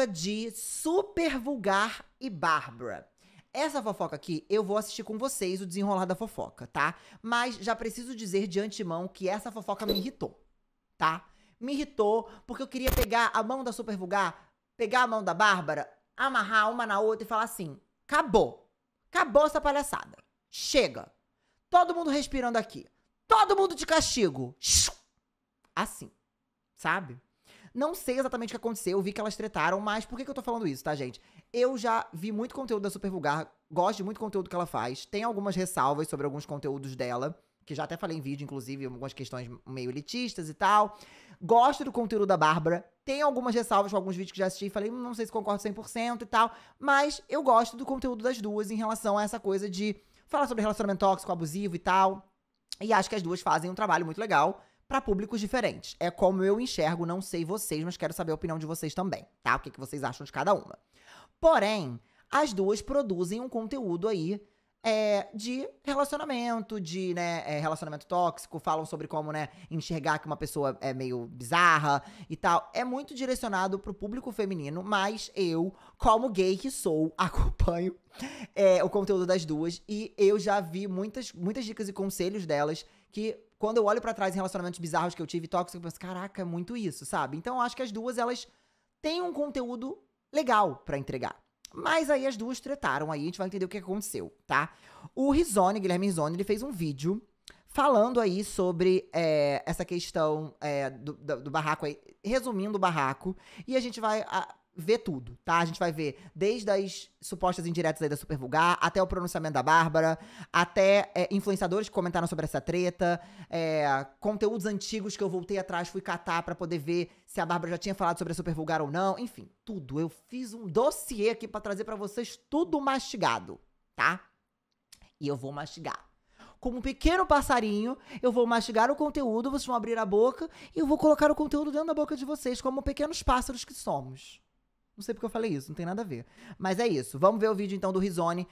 fofoca de super vulgar e Bárbara. Essa fofoca aqui, eu vou assistir com vocês o desenrolar da fofoca, tá? Mas já preciso dizer de antemão que essa fofoca me irritou, tá? Me irritou porque eu queria pegar a mão da super vulgar, pegar a mão da Bárbara, amarrar uma na outra e falar assim: acabou. Acabou essa palhaçada. Chega. Todo mundo respirando aqui. Todo mundo de castigo. Assim. Sabe? Não sei exatamente o que aconteceu, vi que elas tretaram, mas por que, que eu tô falando isso, tá, gente? Eu já vi muito conteúdo da Super Vulgar, gosto de muito conteúdo que ela faz, tem algumas ressalvas sobre alguns conteúdos dela que já até falei em vídeo, inclusive, algumas questões meio elitistas e tal. Gosto do conteúdo da Bárbara. Tem algumas ressalvas com alguns vídeos que já assisti, falei, hum, não sei se concordo 100% e tal, mas eu gosto do conteúdo das duas em relação a essa coisa de falar sobre relacionamento tóxico, abusivo e tal. E acho que as duas fazem um trabalho muito legal para públicos diferentes. É como eu enxergo, não sei vocês, mas quero saber a opinião de vocês também, tá? O que, que vocês acham de cada uma. Porém, as duas produzem um conteúdo aí é, de relacionamento, de né, é, relacionamento tóxico, falam sobre como né, enxergar que uma pessoa é meio bizarra e tal. É muito direcionado pro público feminino, mas eu, como gay que sou, acompanho é, o conteúdo das duas e eu já vi muitas, muitas dicas e conselhos delas que quando eu olho para trás em relacionamentos bizarros que eu tive, tóxicos, eu penso, caraca, é muito isso, sabe? Então eu acho que as duas, elas têm um conteúdo legal para entregar. Mas aí as duas tretaram, aí a gente vai entender o que aconteceu, tá? O Rizone, Guilherme Rizone, ele fez um vídeo falando aí sobre é, essa questão é, do, do, do, barraco aí, resumindo o barraco, e a gente vai a, ver tudo, tá? A gente vai ver desde as supostas indiretas aí da Super Vulgar, até o pronunciamento da Bárbara, até é, influenciadores que comentaram sobre essa treta, é, conteúdos antigos que eu voltei atrás, fui catar para poder ver se a Bárbara já tinha falado sobre a Super Vulgar ou não, enfim, tudo. Eu fiz um dossiê aqui para trazer para vocês tudo mastigado, tá? E eu vou mastigar como um pequeno passarinho, eu vou mastigar o conteúdo, vocês vão abrir a boca e eu vou colocar o conteúdo dentro da boca de vocês, como pequenos pássaros que somos. Não sei porque eu falei isso, não tem nada a ver. Mas é isso. Vamos ver o vídeo então do Rizone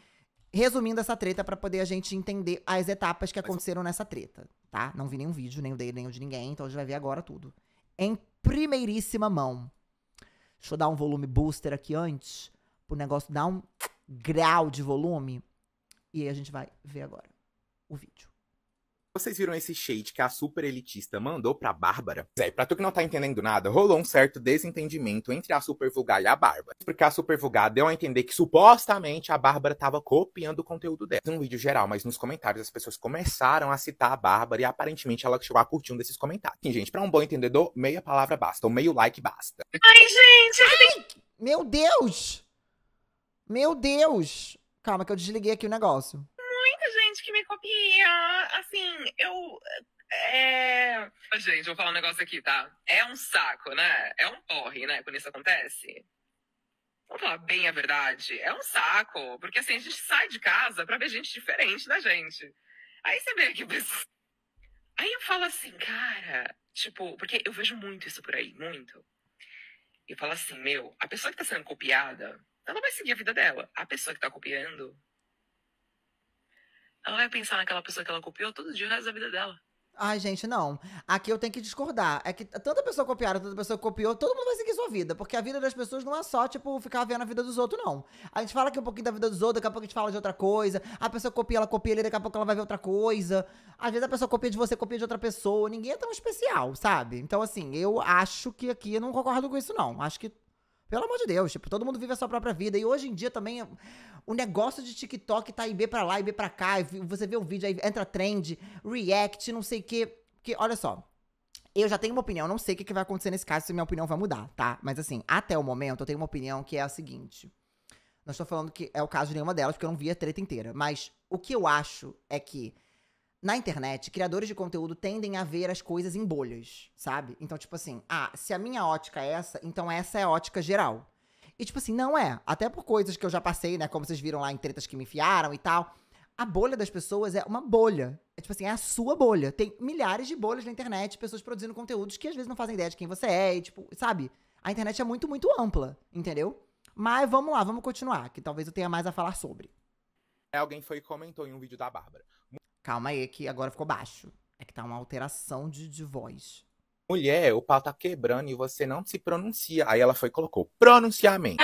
resumindo essa treta para poder a gente entender as etapas que aconteceram nessa treta, tá? Não vi nenhum vídeo, nem o dele, nem o de ninguém, então a gente vai ver agora tudo. Em primeiríssima mão. Deixa eu dar um volume booster aqui antes, pro negócio dar um grau de volume. E aí a gente vai ver agora o vídeo. Vocês viram esse shade que a super elitista mandou pra Bárbara? Zé, pra tu que não tá entendendo nada, rolou um certo desentendimento entre a super vulgar e a Bárbara. Porque a super vulgar deu a entender que supostamente a Bárbara tava copiando o conteúdo dela. Num vídeo geral, mas nos comentários as pessoas começaram a citar a Bárbara e aparentemente ela chegou a curtir um desses comentários. Sim, gente, pra um bom entendedor, meia palavra basta, ou meio like basta. Ai, gente! Ai, meu Deus! Meu Deus! Calma que eu desliguei aqui o negócio gente que me copia. Assim, eu. É... Gente, vou falar um negócio aqui, tá? É um saco, né? É um porre, né? Quando isso acontece. Vamos falar bem a verdade. É um saco. Porque assim, a gente sai de casa pra ver gente diferente da gente. Aí você vê que. Aí eu falo assim, cara. Tipo, porque eu vejo muito isso por aí, muito. Eu falo assim, meu, a pessoa que tá sendo copiada, ela vai seguir a vida dela. A pessoa que tá copiando, ela vai pensar naquela pessoa que ela copiou todo dia o resto da vida dela. Ai, gente, não. Aqui eu tenho que discordar. É que tanta pessoa copiaram, tanta pessoa copiou, todo mundo vai seguir sua vida. Porque a vida das pessoas não é só, tipo, ficar vendo a vida dos outros, não. A gente fala aqui um pouquinho da vida dos outros, daqui a pouco a gente fala de outra coisa. A pessoa copia, ela copia ali, daqui a pouco ela vai ver outra coisa. Às vezes a pessoa copia de você, copia de outra pessoa. Ninguém é tão especial, sabe? Então, assim, eu acho que aqui eu não concordo com isso, não. Acho que pelo amor de Deus, tipo, todo mundo vive a sua própria vida. E hoje em dia também o negócio de TikTok tá aí B pra lá e B pra cá. Você vê o vídeo, aí entra trend, react, não sei o quê. Porque, olha só, eu já tenho uma opinião, não sei o que, vai acontecer nesse caso, se minha opinião vai mudar, tá? Mas assim, até o momento eu tenho uma opinião que é a seguinte. Não estou falando que é o caso de nenhuma delas, porque eu não vi a treta inteira. Mas o que eu acho é que na internet, criadores de conteúdo tendem a ver as coisas em bolhas, sabe? Então, tipo assim, ah, se a minha ótica é essa, então essa é a ótica geral. E, tipo assim, não é. Até por coisas que eu já passei, né? Como vocês viram lá em tretas que me enfiaram e tal. A bolha das pessoas é uma bolha. É tipo assim, é a sua bolha. Tem milhares de bolhas na internet, pessoas produzindo conteúdos que às vezes não fazem ideia de quem você é, e, tipo, sabe? A internet é muito, muito ampla, entendeu? Mas vamos lá, vamos continuar, que talvez eu tenha mais a falar sobre. É, alguém foi e comentou em um vídeo da Bárbara. Calma aí, que agora ficou baixo. É que tá uma alteração de, de voz. Mulher, o pau tá quebrando e você não se pronuncia. Aí ela foi e colocou pronunciamento.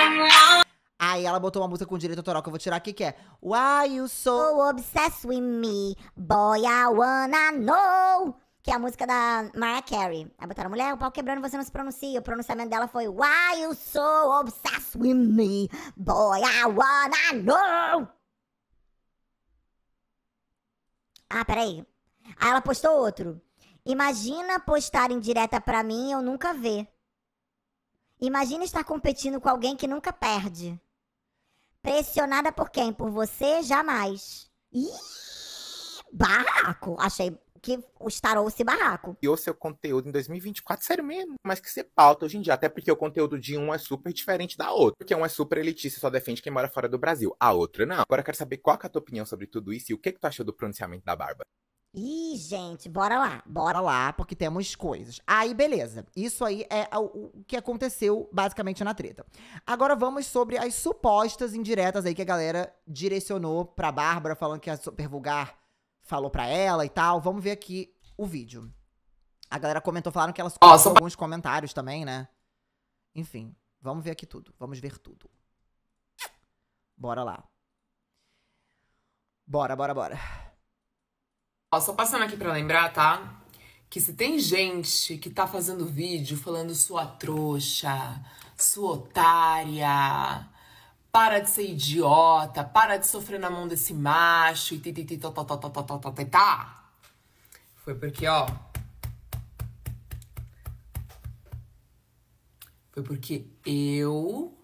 Aí ela botou uma música com direito autoral que eu vou tirar aqui, que é Why You So Obsessed With Me, Boy I Wanna Know. Que é a música da Mariah Carey. Aí botaram, mulher, o pau quebrando, você não se pronuncia. O pronunciamento dela foi Why You So Obsessed With Me, Boy I Wanna Know. Ah, peraí. Aí ela postou outro. Imagina postar em direta pra mim e eu nunca ver. Imagina estar competindo com alguém que nunca perde. Pressionada por quem? Por você? Jamais. Ih, barraco. Achei que estarou esse barraco. E o seu conteúdo em 2024, sério mesmo, mas que você pauta hoje em dia. Até porque o conteúdo de um é super diferente da outra. Porque um é super elitista e só defende quem mora fora do Brasil. A outra não. Agora eu quero saber qual é a tua opinião sobre tudo isso e o que, que tu achou do pronunciamento da Barba. Ih, gente, bora lá, bora lá, porque temos coisas. Aí, beleza. Isso aí é o, o que aconteceu basicamente na treta. Agora vamos sobre as supostas indiretas aí que a galera direcionou pra Bárbara, falando que é super vulgar falou pra ela e tal. Vamos ver aqui o vídeo. A galera comentou, falaram que elas oh, alguns comentários também, né? Enfim, vamos ver aqui tudo. Vamos ver tudo. Bora lá. Bora, bora, bora. Ó, só passando aqui pra lembrar, tá? Que se tem gente que tá fazendo vídeo falando sua trouxa, sua otária, para de ser idiota, para de sofrer na mão desse macho e tá. Foi porque, ó. Foi porque eu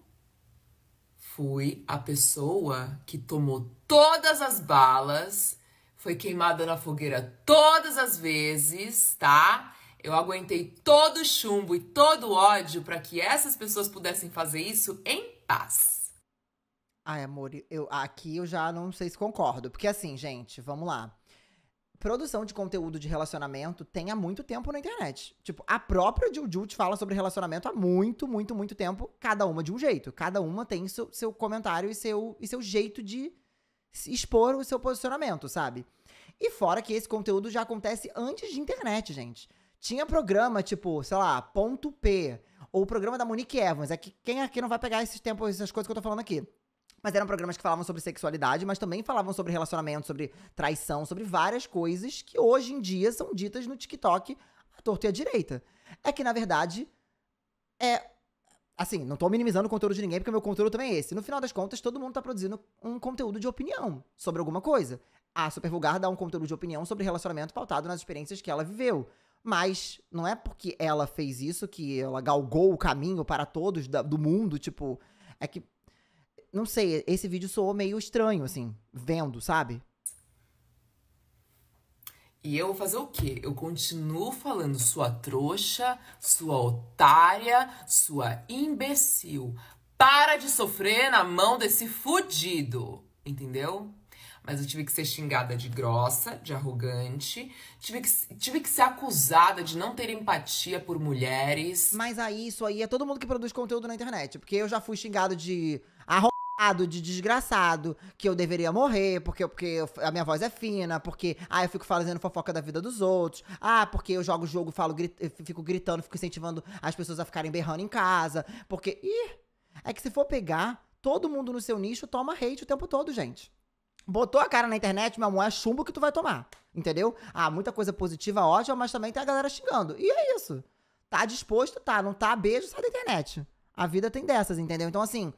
fui a pessoa que tomou todas as balas, foi queimada na fogueira todas as vezes, tá? Eu aguentei todo o chumbo e todo o ódio para que essas pessoas pudessem fazer isso em paz. Ai, amor, eu, aqui eu já não sei se concordo. Porque assim, gente, vamos lá. Produção de conteúdo de relacionamento tem há muito tempo na internet. Tipo, a própria Jujut te fala sobre relacionamento há muito, muito, muito tempo, cada uma de um jeito. Cada uma tem seu, seu comentário e seu, e seu jeito de expor o seu posicionamento, sabe? E fora que esse conteúdo já acontece antes de internet, gente. Tinha programa tipo, sei lá, ponto P, ou o programa da Monique Evans. É que quem aqui não vai pegar esses tempos, essas coisas que eu tô falando aqui. Mas eram programas que falavam sobre sexualidade, mas também falavam sobre relacionamento, sobre traição, sobre várias coisas que hoje em dia são ditas no TikTok à torta e à direita. É que, na verdade, é. Assim, não tô minimizando o conteúdo de ninguém, porque meu conteúdo também é esse. No final das contas, todo mundo tá produzindo um conteúdo de opinião sobre alguma coisa. A vulgar dá um conteúdo de opinião sobre relacionamento pautado nas experiências que ela viveu. Mas não é porque ela fez isso que ela galgou o caminho para todos da, do mundo, tipo. É que não sei, esse vídeo soou meio estranho, assim, vendo, sabe? E eu vou fazer o quê? Eu continuo falando sua trouxa, sua otária, sua imbecil. Para de sofrer na mão desse fudido, entendeu? Mas eu tive que ser xingada de grossa, de arrogante, tive que, tive que ser acusada de não ter empatia por mulheres. Mas aí, isso aí é todo mundo que produz conteúdo na internet. Porque eu já fui xingado de de desgraçado, que eu deveria morrer, porque, porque a minha voz é fina, porque ah, eu fico fazendo fofoca da vida dos outros, ah, porque eu jogo jogo, falo, grit, eh, fico gritando, fico incentivando as pessoas a ficarem berrando em casa, porque. Ih! É que se for pegar, todo mundo no seu nicho toma hate o tempo todo, gente. Botou a cara na internet, meu amor, é chumbo que tu vai tomar. Entendeu? Ah, muita coisa positiva, ótima, mas também tem a galera xingando. E é isso. Tá disposto, tá. Não tá, beijo, sai da internet. A vida tem dessas, entendeu? Então, assim,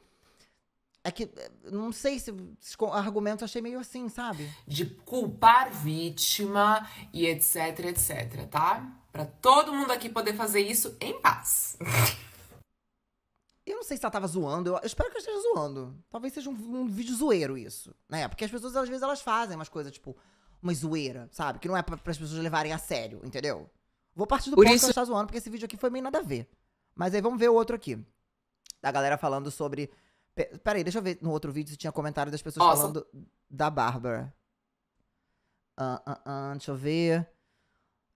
é que, eh, não sei se argumentos argumento achei meio assim, sabe? De culpar vítima e etc, etc, tá? Pra todo mundo aqui poder fazer isso em paz. Eu não sei se ela tava zoando, eu espero que ela esteja zoando. Talvez seja um, um, vídeo zoeiro isso, né? Porque as pessoas, às vezes, elas fazem umas coisas, tipo, uma zoeira, sabe? Que não é para as pessoas levarem a sério, entendeu? Vou partir do Por ponto isso... que ela está zoando, porque esse vídeo aqui foi meio nada a ver. Mas aí vamos ver o outro aqui. Da galera falando sobre Peraí, deixa eu ver no outro vídeo se tinha comentário das pessoas Nossa. falando da Bárbara. Uh, uh, uh, deixa eu ver.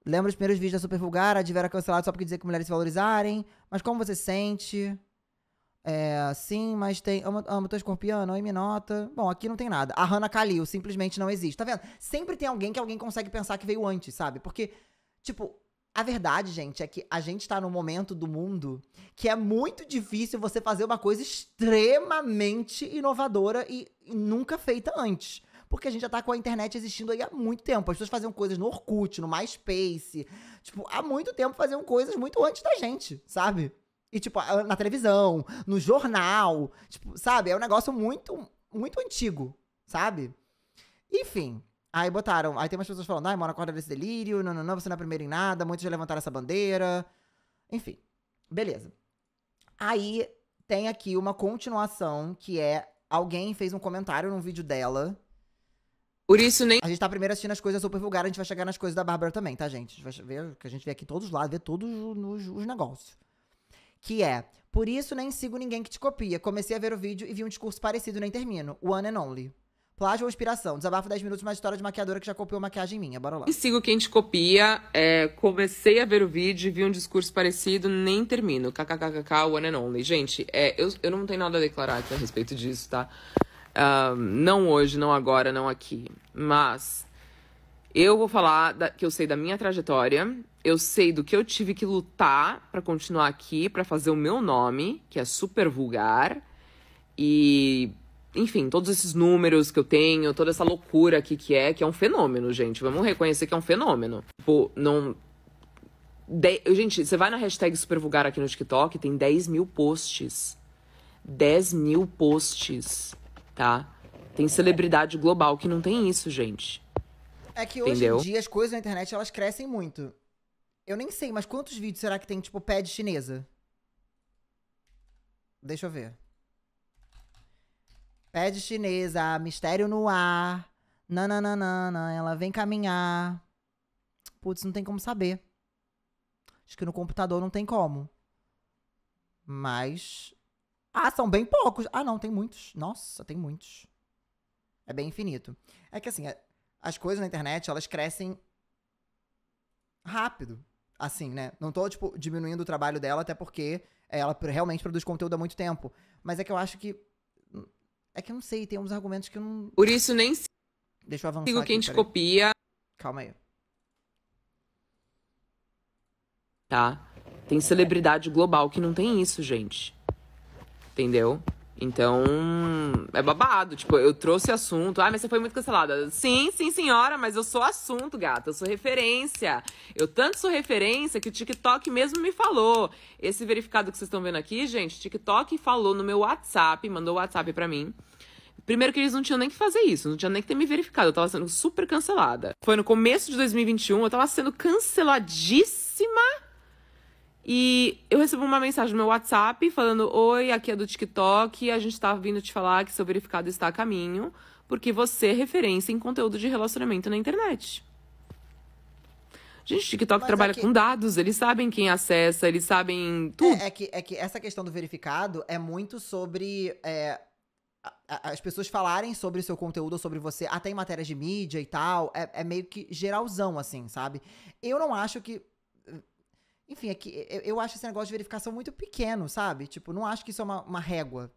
Lembra os primeiros vídeos da Super Vulgar? A só porque dizer que mulheres se valorizarem. Mas como você sente? É, sim, mas tem. Amo, amo teu escorpião, oi, Minota. Bom, aqui não tem nada. A Hannah Kalil simplesmente não existe. Tá vendo? Sempre tem alguém que alguém consegue pensar que veio antes, sabe? Porque, tipo, a verdade, gente, é que a gente tá num momento do mundo que é muito difícil você fazer uma coisa extremamente inovadora e, e nunca feita antes. Porque a gente já tá com a internet existindo aí há muito tempo. As pessoas faziam coisas no Orkut, no MySpace. Tipo, há muito tempo faziam coisas muito antes da gente, sabe? E, tipo, na televisão, no jornal. Tipo, sabe? É um negócio muito, muito antigo, sabe? Enfim, Aí botaram. Aí tem umas pessoas falando, ai, mora acorda desse delírio, não, não, não, você não é primeiro em nada, muitos já levantaram essa bandeira. Enfim, beleza. Aí tem aqui uma continuação que é alguém fez um comentário num vídeo dela. Por isso nem. A gente tá primeiro assistindo as coisas super vulgar, a gente vai chegar nas coisas da Bárbara também, tá, gente? A gente vai ver que a gente vê aqui todos os lados, vê todos os, os negócios. Que é, por isso nem sigo ninguém que te copia. Comecei a ver o vídeo e vi um discurso parecido nem termino. One and only. Plágio ou inspiração? Desabafo 10 minutos, uma história de maquiadora que já copiou maquiagem minha. Bora lá. E sigo quem te copia. É, comecei a ver o vídeo, vi um discurso parecido, nem termino. KKKKK, one and only. Gente, é, eu, eu não tenho nada a declarar a respeito disso, tá? Uh, não hoje, não agora, não aqui. Mas eu vou falar da, que eu sei da minha trajetória. Eu sei do que eu tive que lutar para continuar aqui, para fazer o meu nome, que é super vulgar. E enfim, todos esses números que eu tenho, toda essa loucura aqui que é, que é um fenômeno, gente. Vamos reconhecer que é um fenômeno. Tipo, não. De... Gente, você vai na hashtag supervulgar aqui no TikTok, tem 10 mil posts. 10 mil posts, tá? Tem celebridade global que não tem isso, gente. É que hoje Entendeu? em dia as coisas na internet elas crescem muito. Eu nem sei, mas quantos vídeos será que tem, tipo, pé de chinesa? Deixa eu ver. Pé de chinesa, mistério no ar. Nananana, ela vem caminhar. Putz, não tem como saber. Acho que no computador não tem como. Mas. Ah, são bem poucos. Ah, não, tem muitos. Nossa, tem muitos. É bem infinito. É que assim, é, as coisas na internet, elas crescem rápido. Assim, né? Não tô, tipo, diminuindo o trabalho dela, até porque ela realmente produz conteúdo há muito tempo. Mas é que eu acho que é que eu não sei, tem uns argumentos que eu não. Por isso nem Deixa eu avançar. Sigo quem te copia. Calma aí. Tá? Tem celebridade global que não tem isso, gente. Entendeu? Então, é babado. Tipo, eu trouxe assunto. Ah, mas você foi muito cancelada. Sim, sim, senhora, mas eu sou assunto, gata. Eu sou referência. Eu tanto sou referência que o TikTok mesmo me falou. Esse verificado que vocês estão vendo aqui, gente, o TikTok falou no meu WhatsApp, mandou o WhatsApp para mim. Primeiro que eles não tinham nem que fazer isso, não tinham nem que ter me verificado, eu tava sendo super cancelada. Foi no começo de 2021, eu tava sendo canceladíssima e eu recebo uma mensagem no meu WhatsApp falando: Oi, aqui é do TikTok, a gente tá vindo te falar que seu verificado está a caminho, porque você é referência em conteúdo de relacionamento na internet. Gente, o TikTok Mas é trabalha é que... com dados, eles sabem quem acessa, eles sabem é, tudo. É, é, que, é que essa questão do verificado é muito sobre é, as pessoas falarem sobre o seu conteúdo ou sobre você, até em matérias de mídia e tal. É, é meio que geralzão, assim, sabe? Eu não acho que enfim, é que é, eu acho esse negócio de verificação muito pequeno, sabe? Tipo, não acho que isso é uma, uma régua.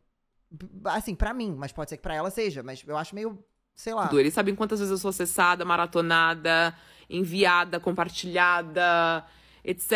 Assim, para mim, mas pode ser que pra ela seja, mas eu acho meio sei lá. Eles sabem quantas vezes eu sou acessada, maratonada, enviada, compartilhada, etc,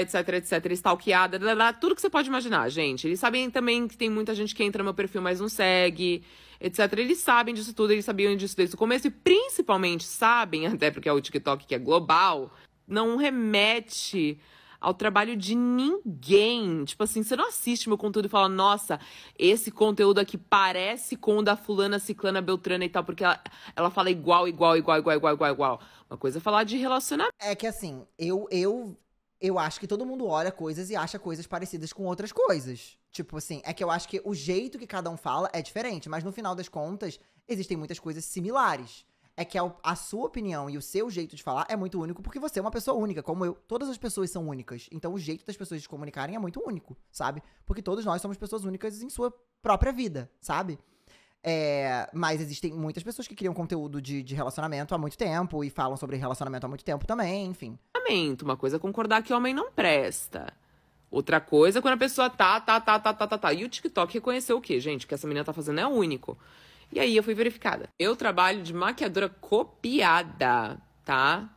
etc, etc, stalkeada, blá, blá, tudo que você pode imaginar, gente. Eles sabem também que tem muita gente que entra no meu perfil, mas não segue, etc. Eles sabem disso tudo, eles sabiam disso desde o começo e principalmente sabem, até porque é o TikTok que é global, não remete ao trabalho de ninguém. Tipo assim, você não assiste meu conteúdo e fala, nossa, esse conteúdo aqui parece com o da fulana, ciclana, beltrana e tal, porque ela, ela fala igual, igual, igual, igual, igual, igual, igual. Uma coisa é falar de relacionamento. É que assim, eu, eu, eu acho que todo mundo olha coisas e acha coisas parecidas com outras coisas. Tipo assim, é que eu acho que o jeito que cada um fala é diferente, mas no final das contas, existem muitas coisas similares é que a, a, sua opinião e o seu jeito de falar é muito único porque você é uma pessoa única, como eu. Todas as pessoas são únicas. Então o jeito das pessoas se comunicarem é muito único, sabe? Porque todos nós somos pessoas únicas em sua própria vida, sabe? É, mas existem muitas pessoas que criam conteúdo de, de, relacionamento há muito tempo e falam sobre relacionamento há muito tempo também, enfim. Lamento, uma coisa é concordar que homem não presta. Outra coisa é quando a pessoa tá, tá, tá, tá, tá, tá, tá. E o TikTok reconheceu o quê, gente? O que essa menina tá fazendo é único. E aí eu fui verificada. Eu trabalho de maquiadora copiada, tá?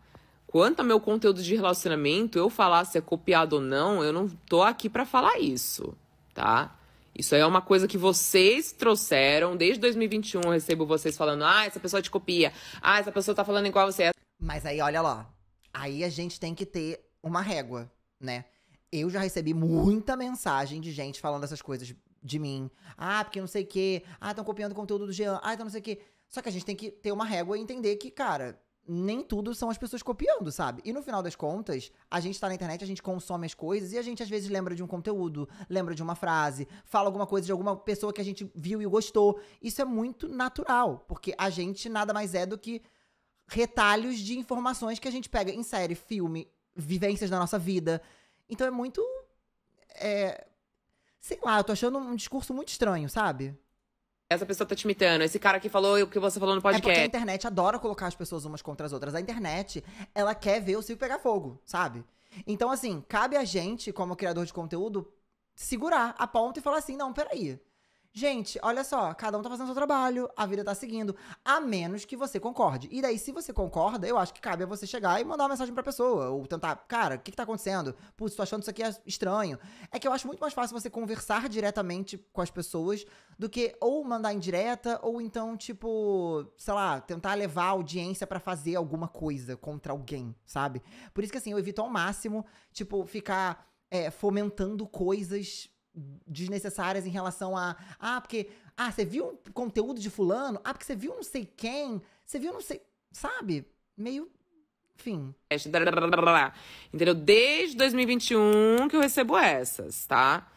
Quanto ao meu conteúdo de relacionamento, eu falar se é copiado ou não, eu não tô aqui para falar isso, tá? Isso aí é uma coisa que vocês trouxeram. Desde 2021 eu recebo vocês falando: ah, essa pessoa te copia. Ah, essa pessoa tá falando igual você. Mas aí, olha lá. Aí a gente tem que ter uma régua, né? Eu já recebi muita mensagem de gente falando essas coisas de mim. Ah, porque não sei o quê. Ah, estão copiando o conteúdo do Jean. Ah, então não sei o quê. Só que a gente tem que ter uma régua e entender que, cara, nem tudo são as pessoas copiando, sabe? E no final das contas, a gente tá na internet, a gente consome as coisas e a gente às vezes lembra de um conteúdo, lembra de uma frase, fala alguma coisa de alguma pessoa que a gente viu e gostou. Isso é muito natural, porque a gente nada mais é do que retalhos de informações que a gente pega em série, filme, vivências da nossa vida. Então é muito. É, Sei lá, eu tô achando um discurso muito estranho, sabe? Essa pessoa tá te imitando. Esse cara que falou o que você falou no podcast. É porque a internet adora colocar as pessoas umas contra as outras. A internet, ela quer ver o circo pegar fogo, sabe? Então, assim, cabe a gente, como criador de conteúdo, segurar a ponta e falar assim: não, peraí. Gente, olha só, cada um tá fazendo seu trabalho, a vida tá seguindo, a menos que você concorde. E daí, se você concorda, eu acho que cabe a você chegar e mandar uma mensagem pra pessoa, ou tentar, cara, o que, que tá acontecendo? Putz, tô achando isso aqui estranho. É que eu acho muito mais fácil você conversar diretamente com as pessoas do que ou mandar indireta, ou então, tipo, sei lá, tentar levar a audiência para fazer alguma coisa contra alguém, sabe? Por isso que assim, eu evito ao máximo, tipo, ficar. É, fomentando coisas desnecessárias em relação a. Ah, porque. Ah, você viu o conteúdo de fulano? Ah, porque você viu não sei quem? Você viu não sei. Sabe? Meio. Enfim. Entendeu? Desde 2021 que eu recebo essas, tá?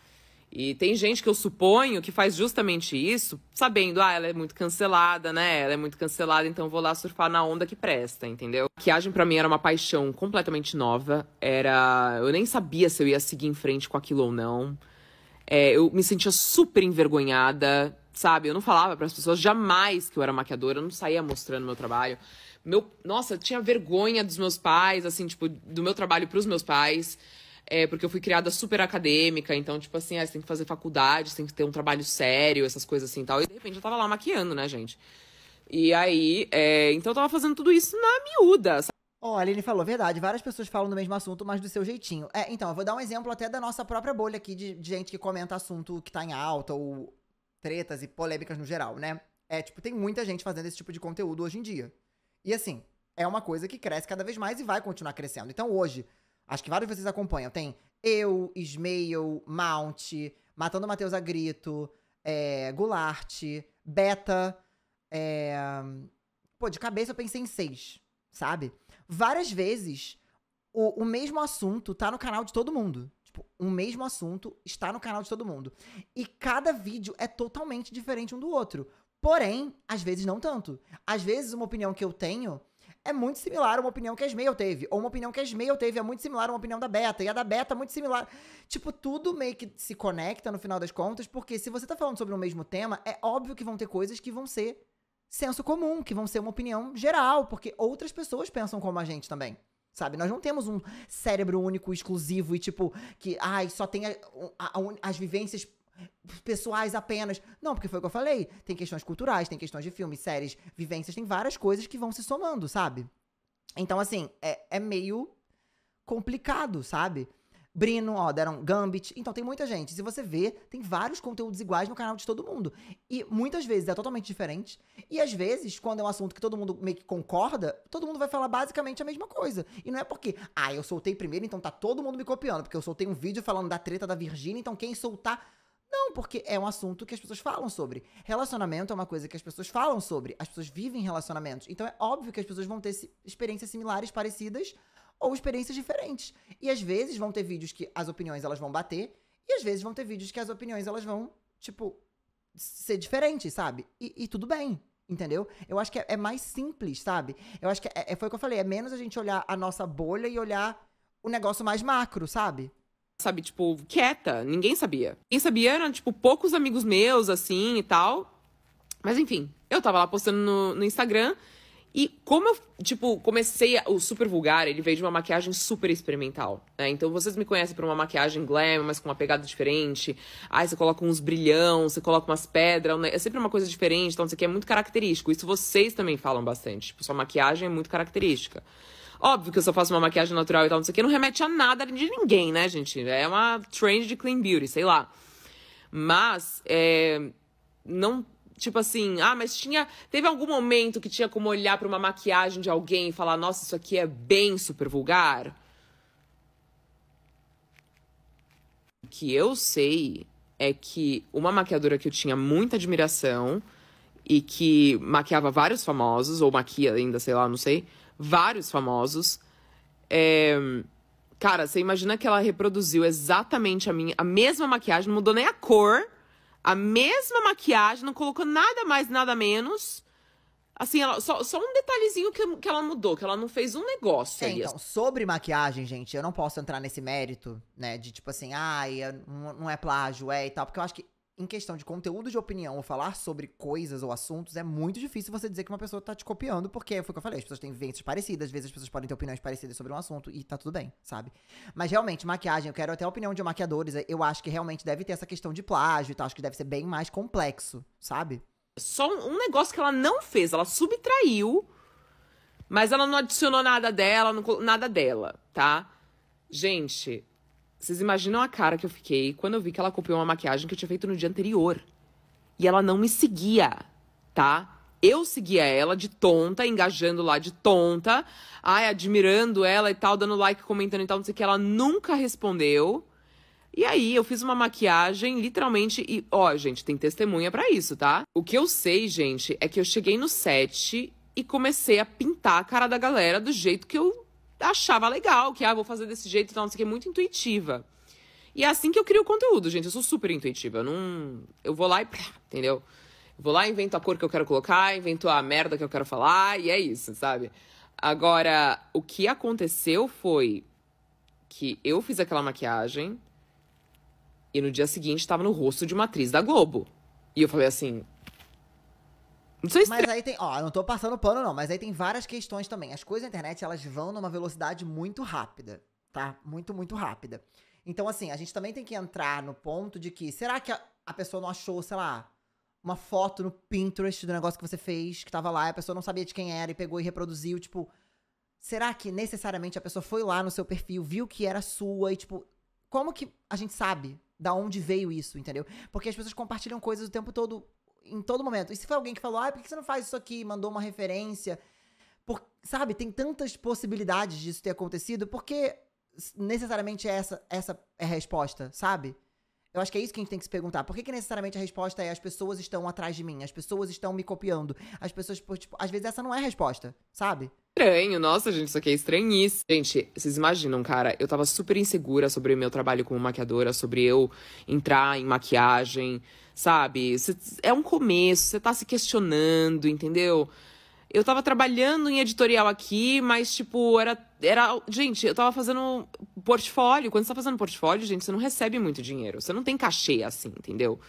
E tem gente que eu suponho que faz justamente isso, sabendo, ah, ela é muito cancelada, né? Ela é muito cancelada, então vou lá surfar na onda que presta, entendeu? maquiagem para mim era uma paixão completamente nova. Era, eu nem sabia se eu ia seguir em frente com aquilo ou não. É, eu me sentia super envergonhada, sabe? Eu não falava para as pessoas jamais que eu era maquiadora, eu não saía mostrando meu trabalho. Meu, nossa, eu tinha vergonha dos meus pais, assim, tipo, do meu trabalho para os meus pais. É, porque eu fui criada super acadêmica, então, tipo assim, ah, você tem que fazer faculdade, você tem que ter um trabalho sério, essas coisas assim e tal. E de repente eu tava lá maquiando, né, gente? E aí, é, então eu tava fazendo tudo isso na miúda, sabe? Olha, ele falou, verdade, várias pessoas falam do mesmo assunto, mas do seu jeitinho. É, então, eu vou dar um exemplo até da nossa própria bolha aqui de, de gente que comenta assunto que tá em alta ou tretas e polêmicas no geral, né? É, tipo, tem muita gente fazendo esse tipo de conteúdo hoje em dia. E assim, é uma coisa que cresce cada vez mais e vai continuar crescendo. Então hoje, acho que vários de vocês acompanham, tem eu, Ismail, Mount, Matando Matheus a Grito, é, Goulart, Beta, é... Pô, de cabeça eu pensei em seis, sabe? várias vezes o, o mesmo assunto tá no canal de todo mundo. Tipo, o mesmo assunto está no canal de todo mundo. E cada vídeo é totalmente diferente um do outro. Porém, às vezes não tanto. Às vezes uma opinião que eu tenho é muito similar a uma opinião que a Smail teve. Ou uma opinião que a Smail teve é muito similar a uma opinião da Beta. E a da Beta é muito similar. Tipo, tudo meio que se conecta no final das contas, porque se você tá falando sobre o mesmo tema, é óbvio que vão ter coisas que vão ser senso comum, que vão ser uma opinião geral, porque outras pessoas pensam como a gente também. Sabe? Nós não temos um cérebro único, exclusivo e tipo, que, ai, só tem a, a, a, as vivências pessoais apenas. Não, porque foi o que eu falei. Tem questões culturais, tem questões de filmes, séries, vivências, tem várias coisas que vão se somando, sabe? Então, assim, é, é meio complicado, sabe? Brino, ó, deram Gambit. Então tem muita gente. Se você vê, tem vários conteúdos iguais no canal de todo mundo. E muitas vezes é totalmente diferente. E às vezes, quando é um assunto que todo mundo meio que concorda, todo mundo vai falar basicamente a mesma coisa. E não é porque, ah, eu soltei primeiro, então tá todo mundo me copiando. Porque eu soltei um vídeo falando da treta da Virgínia, então quem soltar. Não, porque é um assunto que as pessoas falam sobre. Relacionamento é uma coisa que as pessoas falam sobre. As pessoas vivem relacionamentos. Então é óbvio que as pessoas vão ter experiências similares, parecidas ou experiências diferentes. E às vezes vão ter vídeos que as opiniões elas vão bater, e às vezes vão ter vídeos que as opiniões elas vão, tipo, ser diferentes, sabe? E, e tudo bem. Entendeu? Eu acho que é, é mais simples, sabe? Eu acho que é, é, foi o que eu falei, é menos a gente olhar a nossa bolha e olhar o negócio mais macro, sabe? sabe, tipo, quieta, ninguém sabia. Quem sabia eram, tipo, poucos amigos meus, assim e tal. Mas enfim, eu tava lá postando no, no Instagram e como eu, tipo, comecei o super vulgar, ele veio de uma maquiagem super experimental, né? Então vocês me conhecem por uma maquiagem glam, mas com uma pegada diferente. Aí você coloca uns brilhão, você coloca umas pedras, é sempre uma coisa diferente, então isso aqui é muito característico. Isso vocês também falam bastante, tipo, sua maquiagem é muito característica. Óbvio que eu só faço uma maquiagem natural e tal, não sei o que, não remete a nada de ninguém, né, gente? É uma trend de clean beauty, sei lá. Mas, é, não Tipo assim, ah, mas tinha. Teve algum momento que tinha como olhar para uma maquiagem de alguém e falar, nossa, isso aqui é bem super vulgar? O que eu sei é que uma maquiadora que eu tinha muita admiração e que maquiava vários famosos, ou maquia ainda, sei lá, não sei, vários famosos. É... Cara, você imagina que ela reproduziu exatamente a minha, a mesma maquiagem, não mudou nem a cor a mesma maquiagem, não colocou nada mais, nada menos. Assim, ela, só, só um detalhezinho que, que ela mudou, que ela não fez um negócio. É, ali. então, assim. sobre maquiagem, gente, eu não posso entrar nesse mérito, né? De tipo assim, ai, ah, não é plágio, é e tal. Porque eu acho que em questão de conteúdo de opinião ou falar sobre coisas ou assuntos, é muito difícil você dizer que uma pessoa tá te copiando, porque foi o que eu falei, as pessoas têm vivências parecidas, às vezes as pessoas podem ter opiniões parecidas sobre um assunto e tá tudo bem, sabe? Mas realmente, maquiagem, eu quero até a opinião de maquiadores, eu acho que realmente deve ter essa questão de plágio e tal, acho que deve ser bem mais complexo, sabe? Só um negócio que ela não fez, ela subtraiu, mas ela não adicionou nada dela, não, nada dela, tá? Gente, vocês imaginam a cara que eu fiquei quando eu vi que ela copiou uma maquiagem que eu tinha feito no dia anterior. E ela não me seguia, tá? Eu seguia ela de tonta, engajando lá de tonta, ai, admirando ela e tal, dando like, comentando e tal, não sei o que. Ela nunca respondeu. E aí, eu fiz uma maquiagem, literalmente, e ó, gente, tem testemunha para isso, tá? O que eu sei, gente, é que eu cheguei no set e comecei a pintar a cara da galera do jeito que eu achava legal, que, ah, vou fazer desse jeito e tal, não sei o que, muito intuitiva. E é assim que eu crio o conteúdo, gente. Eu sou super intuitiva. Eu não. Eu vou lá e. Entendeu? Eu vou lá, invento a cor que eu quero colocar, invento a merda que eu quero falar, e é isso, sabe? Agora, o que aconteceu foi que eu fiz aquela maquiagem e no dia seguinte estava no rosto de uma atriz da Globo. E eu falei assim: isso é mas aí tem, ó, não tô passando pano não, mas aí tem várias questões também. As coisas na internet, elas vão numa velocidade muito rápida, tá? Muito, muito rápida. Então, assim, a gente também tem que entrar no ponto de que, será que a, a pessoa não achou, sei lá, uma foto no Pinterest do negócio que você fez, que tava lá, e a pessoa não sabia de quem era e pegou e reproduziu, tipo, será que necessariamente a pessoa foi lá no seu perfil, viu que era sua e tipo, como que a gente sabe da onde veio isso, entendeu? Porque as pessoas compartilham coisas o tempo todo em todo momento. E se foi alguém que falou, ah, por que você não faz isso aqui? Mandou uma referência. Por, sabe, tem tantas possibilidades disso ter acontecido, porque necessariamente é essa, essa é a resposta, sabe? Eu acho que é isso que a gente tem que se perguntar. Por que, que necessariamente a resposta é as pessoas estão atrás de mim, as pessoas estão me copiando, as pessoas, tipo, às vezes essa não é a resposta, sabe? Estranho, nossa, gente, isso aqui é estranhíssimo. Gente, vocês imaginam, cara, eu tava super insegura sobre o meu trabalho como maquiadora, sobre eu entrar em maquiagem, sabe? Cê, é um começo, você tá se questionando, entendeu? Eu tava trabalhando em editorial aqui, mas, tipo, era. era gente, eu tava fazendo portfólio, quando você está fazendo portfólio, gente, você não recebe muito dinheiro. Você não tem cachê assim, entendeu?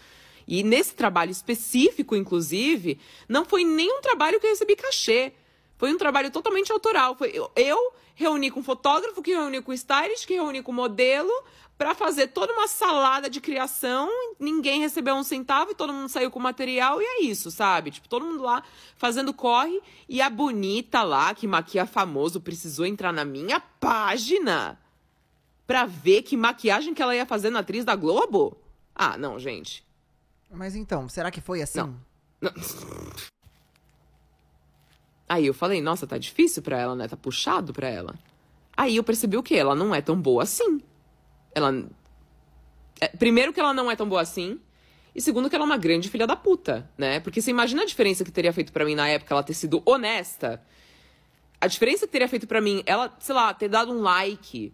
E nesse trabalho específico, inclusive, não foi nenhum trabalho que eu recebi cachê. Foi um trabalho totalmente autoral. Foi eu, eu reuni com um fotógrafo, que reuni com stylist, que reuni com modelo, para fazer toda uma salada de criação. Ninguém recebeu um centavo e todo mundo saiu com material. E é isso, sabe? Tipo, todo mundo lá fazendo corre. E a bonita lá, que maquia famoso, precisou entrar na minha página pra ver que maquiagem que ela ia fazer na atriz da Globo? Ah, não, gente. Mas então, será que foi assim? Não. não. Aí eu falei, nossa, tá difícil pra ela, né? Tá puxado pra ela. Aí eu percebi o quê? Ela não é tão boa assim. Ela. É, primeiro, que ela não é tão boa assim. E segundo, que ela é uma grande filha da puta, né? Porque você imagina a diferença que teria feito para mim na época ela ter sido honesta. A diferença que teria feito para mim, ela, sei lá, ter dado um like,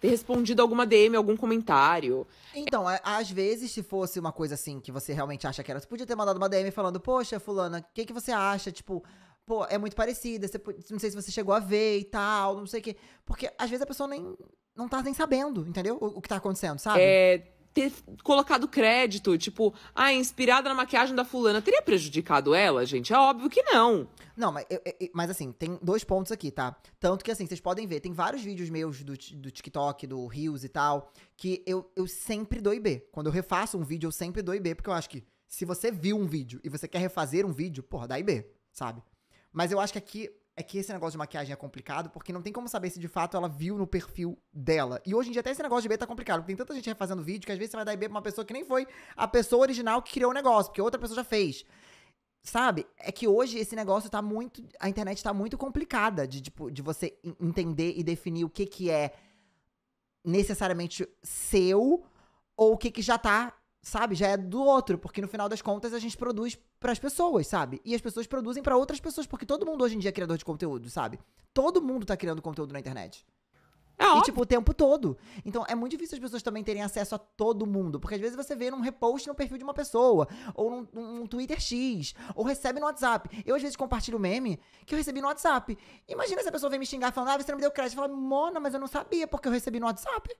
ter respondido alguma DM, algum comentário. Então, às vezes, se fosse uma coisa assim que você realmente acha que era, você podia ter mandado uma DM falando, poxa, fulana, o que, que você acha? Tipo, pô, é muito parecida, você, não sei se você chegou a ver e tal, não sei o quê. Porque às vezes a pessoa nem não tá nem sabendo, entendeu? O, o que tá acontecendo, sabe? É ter colocado crédito, tipo, ah, inspirada na maquiagem da fulana, teria prejudicado ela, gente? É óbvio que não. Não, mas, eu, é, eu, é, mas assim, tem dois pontos aqui, tá? Tanto que assim, vocês podem ver, tem vários vídeos meus do, do TikTok, do Reels e tal, que eu, eu sempre dou IB. Quando eu refaço um vídeo, eu sempre dou IB, porque eu acho que se você viu um vídeo e você quer refazer um vídeo, porra, dá IB, sabe? Mas eu acho que aqui é que esse negócio de maquiagem é complicado, porque não tem como saber se de fato ela viu no perfil dela. E hoje em dia até esse negócio de B tá complicado, porque tem tanta gente refazendo vídeo que às vezes você vai dar IB pra uma pessoa que nem foi a pessoa original que criou o negócio, porque outra pessoa já fez. Sabe? É que hoje esse negócio tá muito. A internet tá muito complicada de, de, tipo, de você entender e definir o que que é necessariamente seu ou o que que já tá sabe? Já é do outro, porque no final das contas a gente produz para as pessoas, sabe? E as pessoas produzem para outras pessoas, porque todo mundo hoje em dia é criador de conteúdo, sabe? Todo mundo tá criando conteúdo na internet. É e, tipo, o tempo todo. Então, é muito difícil as pessoas também terem acesso a todo mundo. Porque às vezes você vê num repost no perfil de uma pessoa, ou num, num Twitter X, ou recebe no WhatsApp. Eu, às vezes, compartilho meme que eu recebi no WhatsApp. Imagina se a pessoa vem me xingar falando, ah, você não me deu crédito. Fala, Mona, mas eu não sabia porque eu recebi no WhatsApp.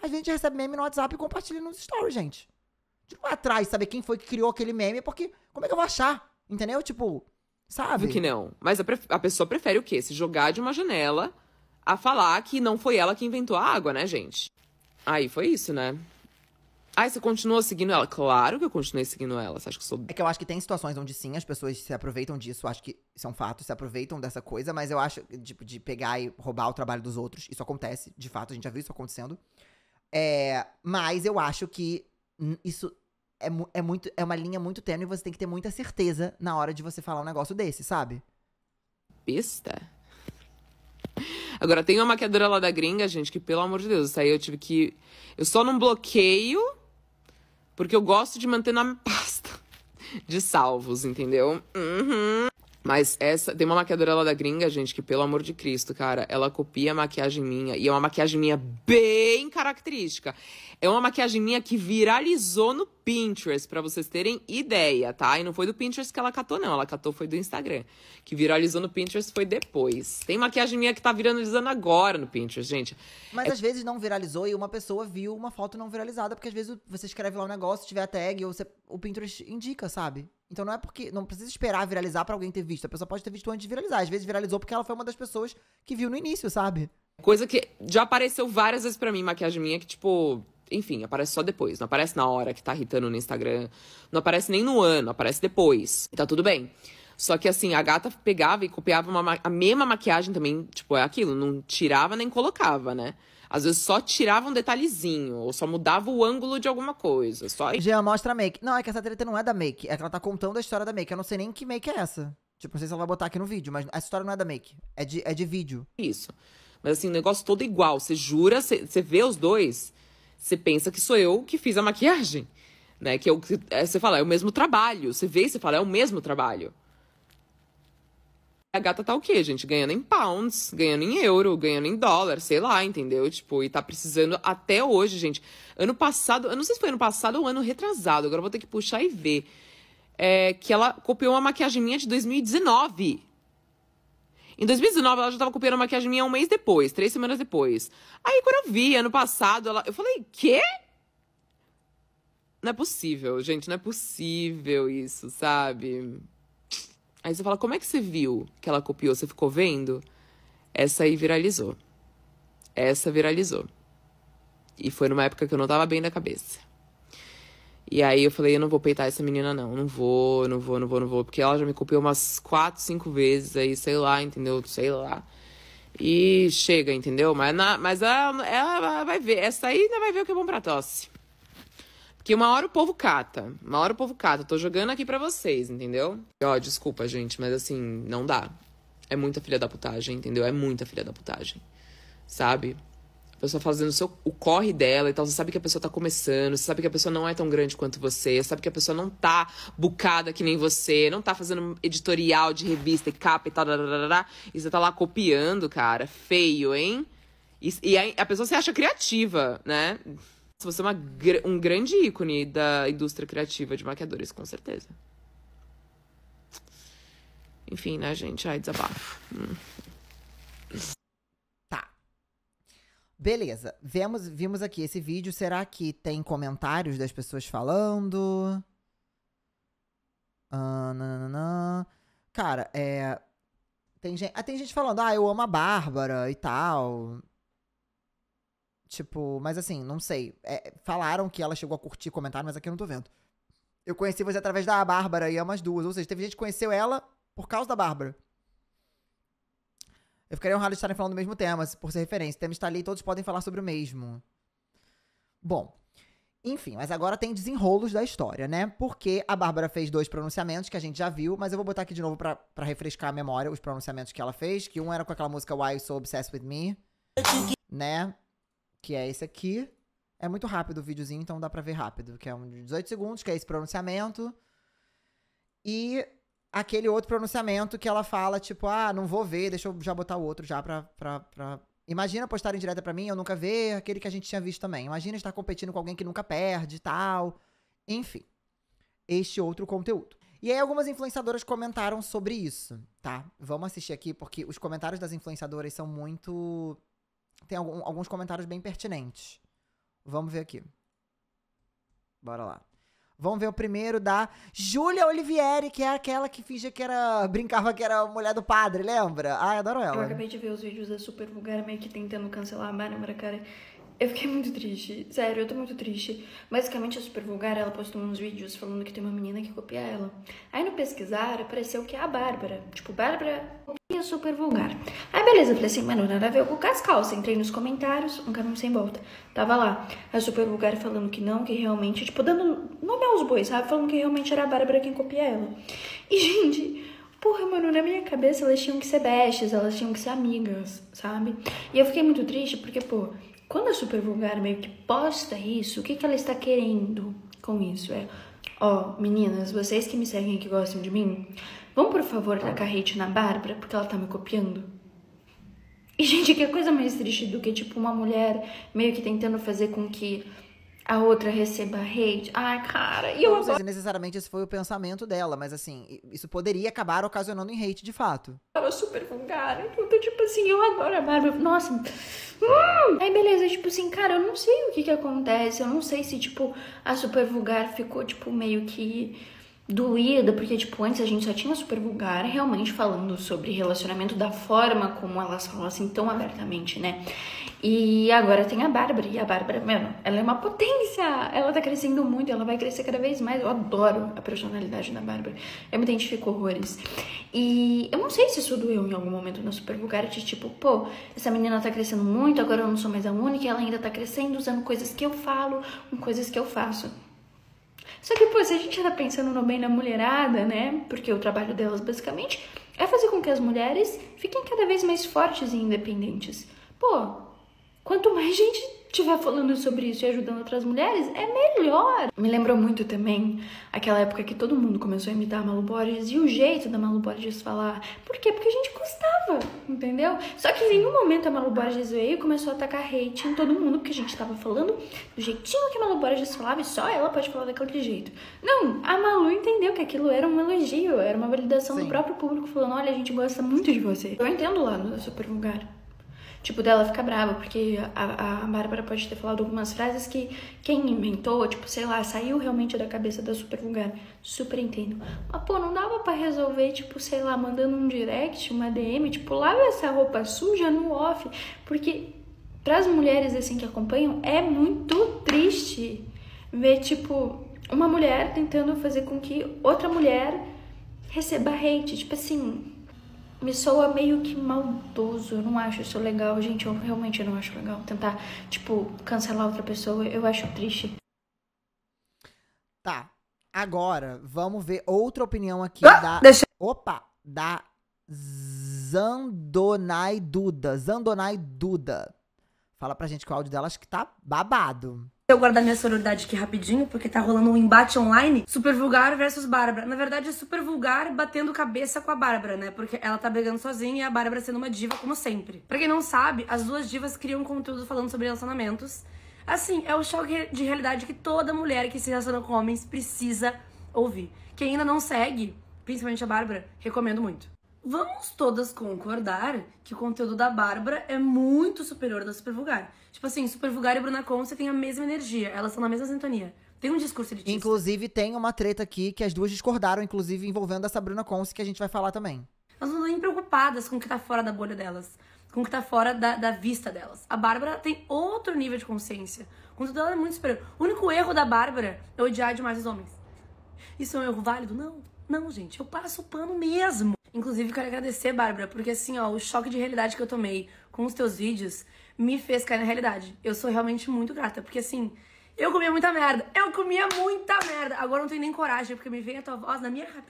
A gente recebe meme no WhatsApp e compartilha nos stories, gente tipo, atrás, saber quem foi que criou aquele meme, porque como é que eu vou achar? Entendeu? Tipo, sabe? que não. Mas a, a pessoa prefere o quê? Se jogar de uma janela a falar que não foi ela que inventou a água, né, gente? Aí foi isso, né? Ah, você continua seguindo ela? Claro que eu continuei seguindo ela. Você acha que eu sou. É que eu acho que tem situações onde sim, as pessoas se aproveitam disso, acho que são é fatos, se aproveitam dessa coisa, mas eu acho, tipo, de pegar e roubar o trabalho dos outros. Isso acontece, de fato, a gente já viu isso acontecendo. É, mas eu acho que isso é, é, muito, é uma linha muito tênue e você tem que ter muita certeza na hora de você falar um negócio desse, sabe? Pista. Agora, tem uma maquiadora lá da gringa, gente, que pelo amor de Deus, isso aí eu tive que. Eu só não bloqueio porque eu gosto de manter na pasta de salvos, entendeu? Uhum. Mas essa. Tem uma maquiadora lá da gringa, gente, que, pelo amor de Cristo, cara, ela copia a maquiagem minha. E é uma maquiagem minha bem característica. É uma maquiagem minha que viralizou no Pinterest, para vocês terem ideia, tá? E não foi do Pinterest que ela catou, não. Ela catou foi do Instagram. Que viralizou no Pinterest foi depois. Tem maquiagem minha que tá viralizando agora no Pinterest, gente. Mas é... às vezes não viralizou e uma pessoa viu uma foto não viralizada, porque às vezes você escreve lá um negócio, tiver a tag, ou você... o Pinterest indica, sabe? Então não é porque. Não precisa esperar viralizar para alguém ter visto. A pessoa pode ter visto antes de viralizar. Às vezes viralizou porque ela foi uma das pessoas que viu no início, sabe? Coisa que já apareceu várias vezes para mim, maquiagem minha, que, tipo, enfim, aparece só depois. Não aparece na hora que tá irritando no Instagram. Não aparece nem no ano, aparece depois. tá tudo bem. Só que assim, a gata pegava e copiava uma, a mesma maquiagem também, tipo, é aquilo, não tirava nem colocava, né? Às vezes só tirava um detalhezinho, ou só mudava o ângulo de alguma coisa. Só... Jean, mostra a make. Não, é que essa treta não é da make. É que ela tá contando a história da make. Eu não sei nem que make é essa. Tipo, não sei se ela vai botar aqui no vídeo, mas essa história não é da make. É de, é de vídeo. Isso. Mas assim, o negócio todo é igual. Você jura, você, você vê os dois, você pensa que sou eu que fiz a maquiagem. Né? Que é eu, é, você fala, é o mesmo trabalho. Você vê e você fala, é o mesmo trabalho a gata tá o quê, gente? Ganhando em pounds, ganhando em euro, ganhando em dólar, sei lá, entendeu? Tipo, e tá precisando até hoje, gente. Ano passado, eu não sei se foi ano passado ou ano retrasado, agora vou ter que puxar e ver. É, que ela copiou uma maquiagem minha de 2019. Em 2019, ela já tava copiando a maquiagem minha um mês depois, três semanas depois. Aí, quando eu vi, ano passado, ela... eu falei, quê? Não é possível, gente, não é possível isso, sabe? Aí você fala, como é que você viu que ela copiou? Você ficou vendo? Essa aí viralizou. Essa viralizou. E foi numa época que eu não tava bem da cabeça. E aí eu falei, eu não vou peitar essa menina, não. Não vou, não vou, não vou, não vou. Porque ela já me copiou umas quatro, cinco vezes aí, sei lá, entendeu? Sei lá. E chega, entendeu? Mas, na, mas ela, ela vai ver. Essa aí ainda vai ver o que é bom pra tosse. Porque uma hora o povo cata. Uma hora o povo cata. Eu tô jogando aqui para vocês, entendeu? E, ó, desculpa, gente, mas assim, não dá. É muita filha da putagem, entendeu? É muita filha da putagem. Sabe? A pessoa fazendo o, seu, o corre dela e tal. Você sabe que a pessoa tá começando, você sabe que a pessoa não é tão grande quanto você, sabe que a pessoa não tá bucada que nem você, não tá fazendo editorial de revista e capa e tal, dararara, e você tá lá copiando, cara. Feio, hein? E, e a, a pessoa se acha criativa, né? você é uma, um grande ícone da indústria criativa de maquiadores, com certeza. Enfim, né, gente? Ai, desabafo. Hum. Tá. Beleza. Vemos, vimos aqui esse vídeo. Será que tem comentários das pessoas falando? Ah, Cara, é. Tem gente, ah, tem gente falando, ah, eu amo a Bárbara e tal. Tipo, mas assim, não sei. É, falaram que ela chegou a curtir, comentar, mas aqui eu não tô vendo. Eu conheci você através da Bárbara e amo as duas. Ou seja, teve gente que conheceu ela por causa da Bárbara. Eu ficaria honrado de estarem falando do mesmo tema, por ser referência. O tema está ali e todos podem falar sobre o mesmo. Bom, enfim, mas agora tem desenrolos da história, né? Porque a Bárbara fez dois pronunciamentos que a gente já viu, mas eu vou botar aqui de novo para refrescar a memória os pronunciamentos que ela fez, que um era com aquela música Why You So Obsessed With Me, né? que é esse aqui. É muito rápido o videozinho, então dá pra ver rápido, que é um de 18 segundos, que é esse pronunciamento. E aquele outro pronunciamento que ela fala, tipo, ah, não vou ver, deixa eu já botar o outro já pra. pra, pra... Imagina postar em direta pra mim, eu nunca ver, aquele que a gente tinha visto também. Imagina estar competindo com alguém que nunca perde e tal. Enfim, este outro conteúdo. E aí algumas influenciadoras comentaram sobre isso, tá? Vamos assistir aqui, porque os comentários das influenciadoras são muito tem algum, alguns comentários bem pertinentes. Vamos ver aqui. Bora lá. Vamos ver o primeiro da Júlia Olivieri, que é aquela que fingia que era. brincava que era a mulher do padre, lembra? Ai, adoro ela. Eu acabei de ver os vídeos da é Super Vulgar meio que tentando cancelar a Bárbara, cara. Eu fiquei muito triste, sério, eu tô muito triste. Basicamente, a super vulgar, ela postou uns vídeos falando que tem uma menina que copia ela. Aí no pesquisar, apareceu que é a Bárbara. Tipo, Bárbara copia super vulgar. Aí beleza, eu falei assim, mano, nada a ver com calça. Entrei nos comentários, um caminho sem volta. Tava lá, a super vulgar falando que não, que realmente, tipo, dando nome é aos bois, sabe? Falando que realmente era a Bárbara quem copia ela. E, gente, Porra, mano, na minha cabeça elas tinham que ser bestas elas tinham que ser amigas, sabe? E eu fiquei muito triste porque, pô, quando a Supervulgar meio que posta isso, o que, que ela está querendo com isso? É, ó, meninas, vocês que me seguem e que gostam de mim, vão por favor tacar hate na Bárbara, porque ela tá me copiando. E, gente, que coisa mais triste do que, tipo, uma mulher meio que tentando fazer com que a outra receba hate. Ai, cara, e eu então, Não sei se necessariamente esse foi o pensamento dela, mas assim, isso poderia acabar ocasionando em hate de fato. Tava super vulgar, então tô tipo assim, eu adoro a Bárbara. Nossa. Hum! Aí beleza, tipo assim, cara, eu não sei o que que acontece, eu não sei se, tipo, a super vulgar ficou, tipo, meio que doída, porque, tipo, antes a gente só tinha super vulgar realmente falando sobre relacionamento da forma como elas falam assim tão abertamente, né? E agora tem a Bárbara. E a Bárbara, mano, ela é uma potência. Ela tá crescendo muito, ela vai crescer cada vez mais. Eu adoro a personalidade da Bárbara. Eu me identifico horrores. E eu não sei se isso doeu em algum momento na Super de Tipo, pô, essa menina tá crescendo muito, agora eu não sou mais a única. ela ainda tá crescendo usando coisas que eu falo, com coisas que eu faço. Só que, pô, se a gente tá pensando no bem da mulherada, né? Porque o trabalho delas, basicamente, é fazer com que as mulheres fiquem cada vez mais fortes e independentes. Pô, Quanto mais gente tiver falando sobre isso e ajudando outras mulheres, é melhor. Me lembrou muito também aquela época que todo mundo começou a imitar a Malu Borges e o jeito da Malu Borges falar. Por quê? Porque a gente gostava, entendeu? Só que em nenhum momento a Malu Borges veio e começou a atacar hate em todo mundo, porque a gente tava falando do jeitinho que a Malu Borges falava e só ela pode falar daquele jeito. Não, a Malu entendeu que aquilo era um elogio, era uma validação Sim. do próprio público falando, olha, a gente gosta muito de você. Eu entendo lá no super vulgar tipo, dela ficar brava, porque a, a Bárbara pode ter falado algumas frases que quem inventou, tipo, sei lá, saiu realmente da cabeça da super vulgar. Super entendo. Mas, pô, não dava para resolver, tipo, sei lá, mandando um direct, uma DM, tipo, lava essa roupa suja no off, porque para as mulheres assim que acompanham é muito triste ver tipo uma mulher tentando fazer com que outra mulher receba hate, tipo assim, me soa meio que maldoso. Eu não acho isso legal, gente. Eu realmente não acho legal tentar, tipo, cancelar outra pessoa. Eu acho triste. Tá. Agora, vamos ver outra opinião aqui ah, da. Deixa... Opa! Da Zandonai Duda. Zandonai Duda. Fala pra gente que o áudio dela acho que tá babado. Eu guardar minha sororidade aqui rapidinho, porque tá rolando um embate online. Super vulgar versus Bárbara. Na verdade, é super vulgar batendo cabeça com a Bárbara, né? Porque ela tá brigando sozinha e a Bárbara sendo uma diva, como sempre. Pra quem não sabe, as duas divas criam conteúdo falando sobre relacionamentos. Assim, é o choque de realidade que toda mulher que se relaciona com homens precisa ouvir. Quem ainda não segue, principalmente a Bárbara, recomendo muito. Vamos todas concordar que o conteúdo da Bárbara é muito superior da Super Vulgar. Tipo assim, Super Vulgar e Bruna Conce têm a mesma energia, elas estão na mesma sintonia. Tem um discurso de Inclusive, tem uma treta aqui que as duas discordaram, inclusive envolvendo essa Bruna Conce, que a gente vai falar também. Elas não estão nem preocupadas com o que tá fora da bolha delas, com o que tá fora da, da vista delas. A Bárbara tem outro nível de consciência. O conteúdo dela é muito superior. O único erro da Bárbara é odiar demais os homens. Isso é um erro válido? Não. Não, gente, eu passo o pano mesmo. Inclusive, quero agradecer, Bárbara, porque assim, ó, o choque de realidade que eu tomei com os teus vídeos me fez cair na realidade. Eu sou realmente muito grata, porque assim, eu comia muita merda. Eu comia muita merda. Agora não tenho nem coragem, porque me vem a tua voz na minha cabeça.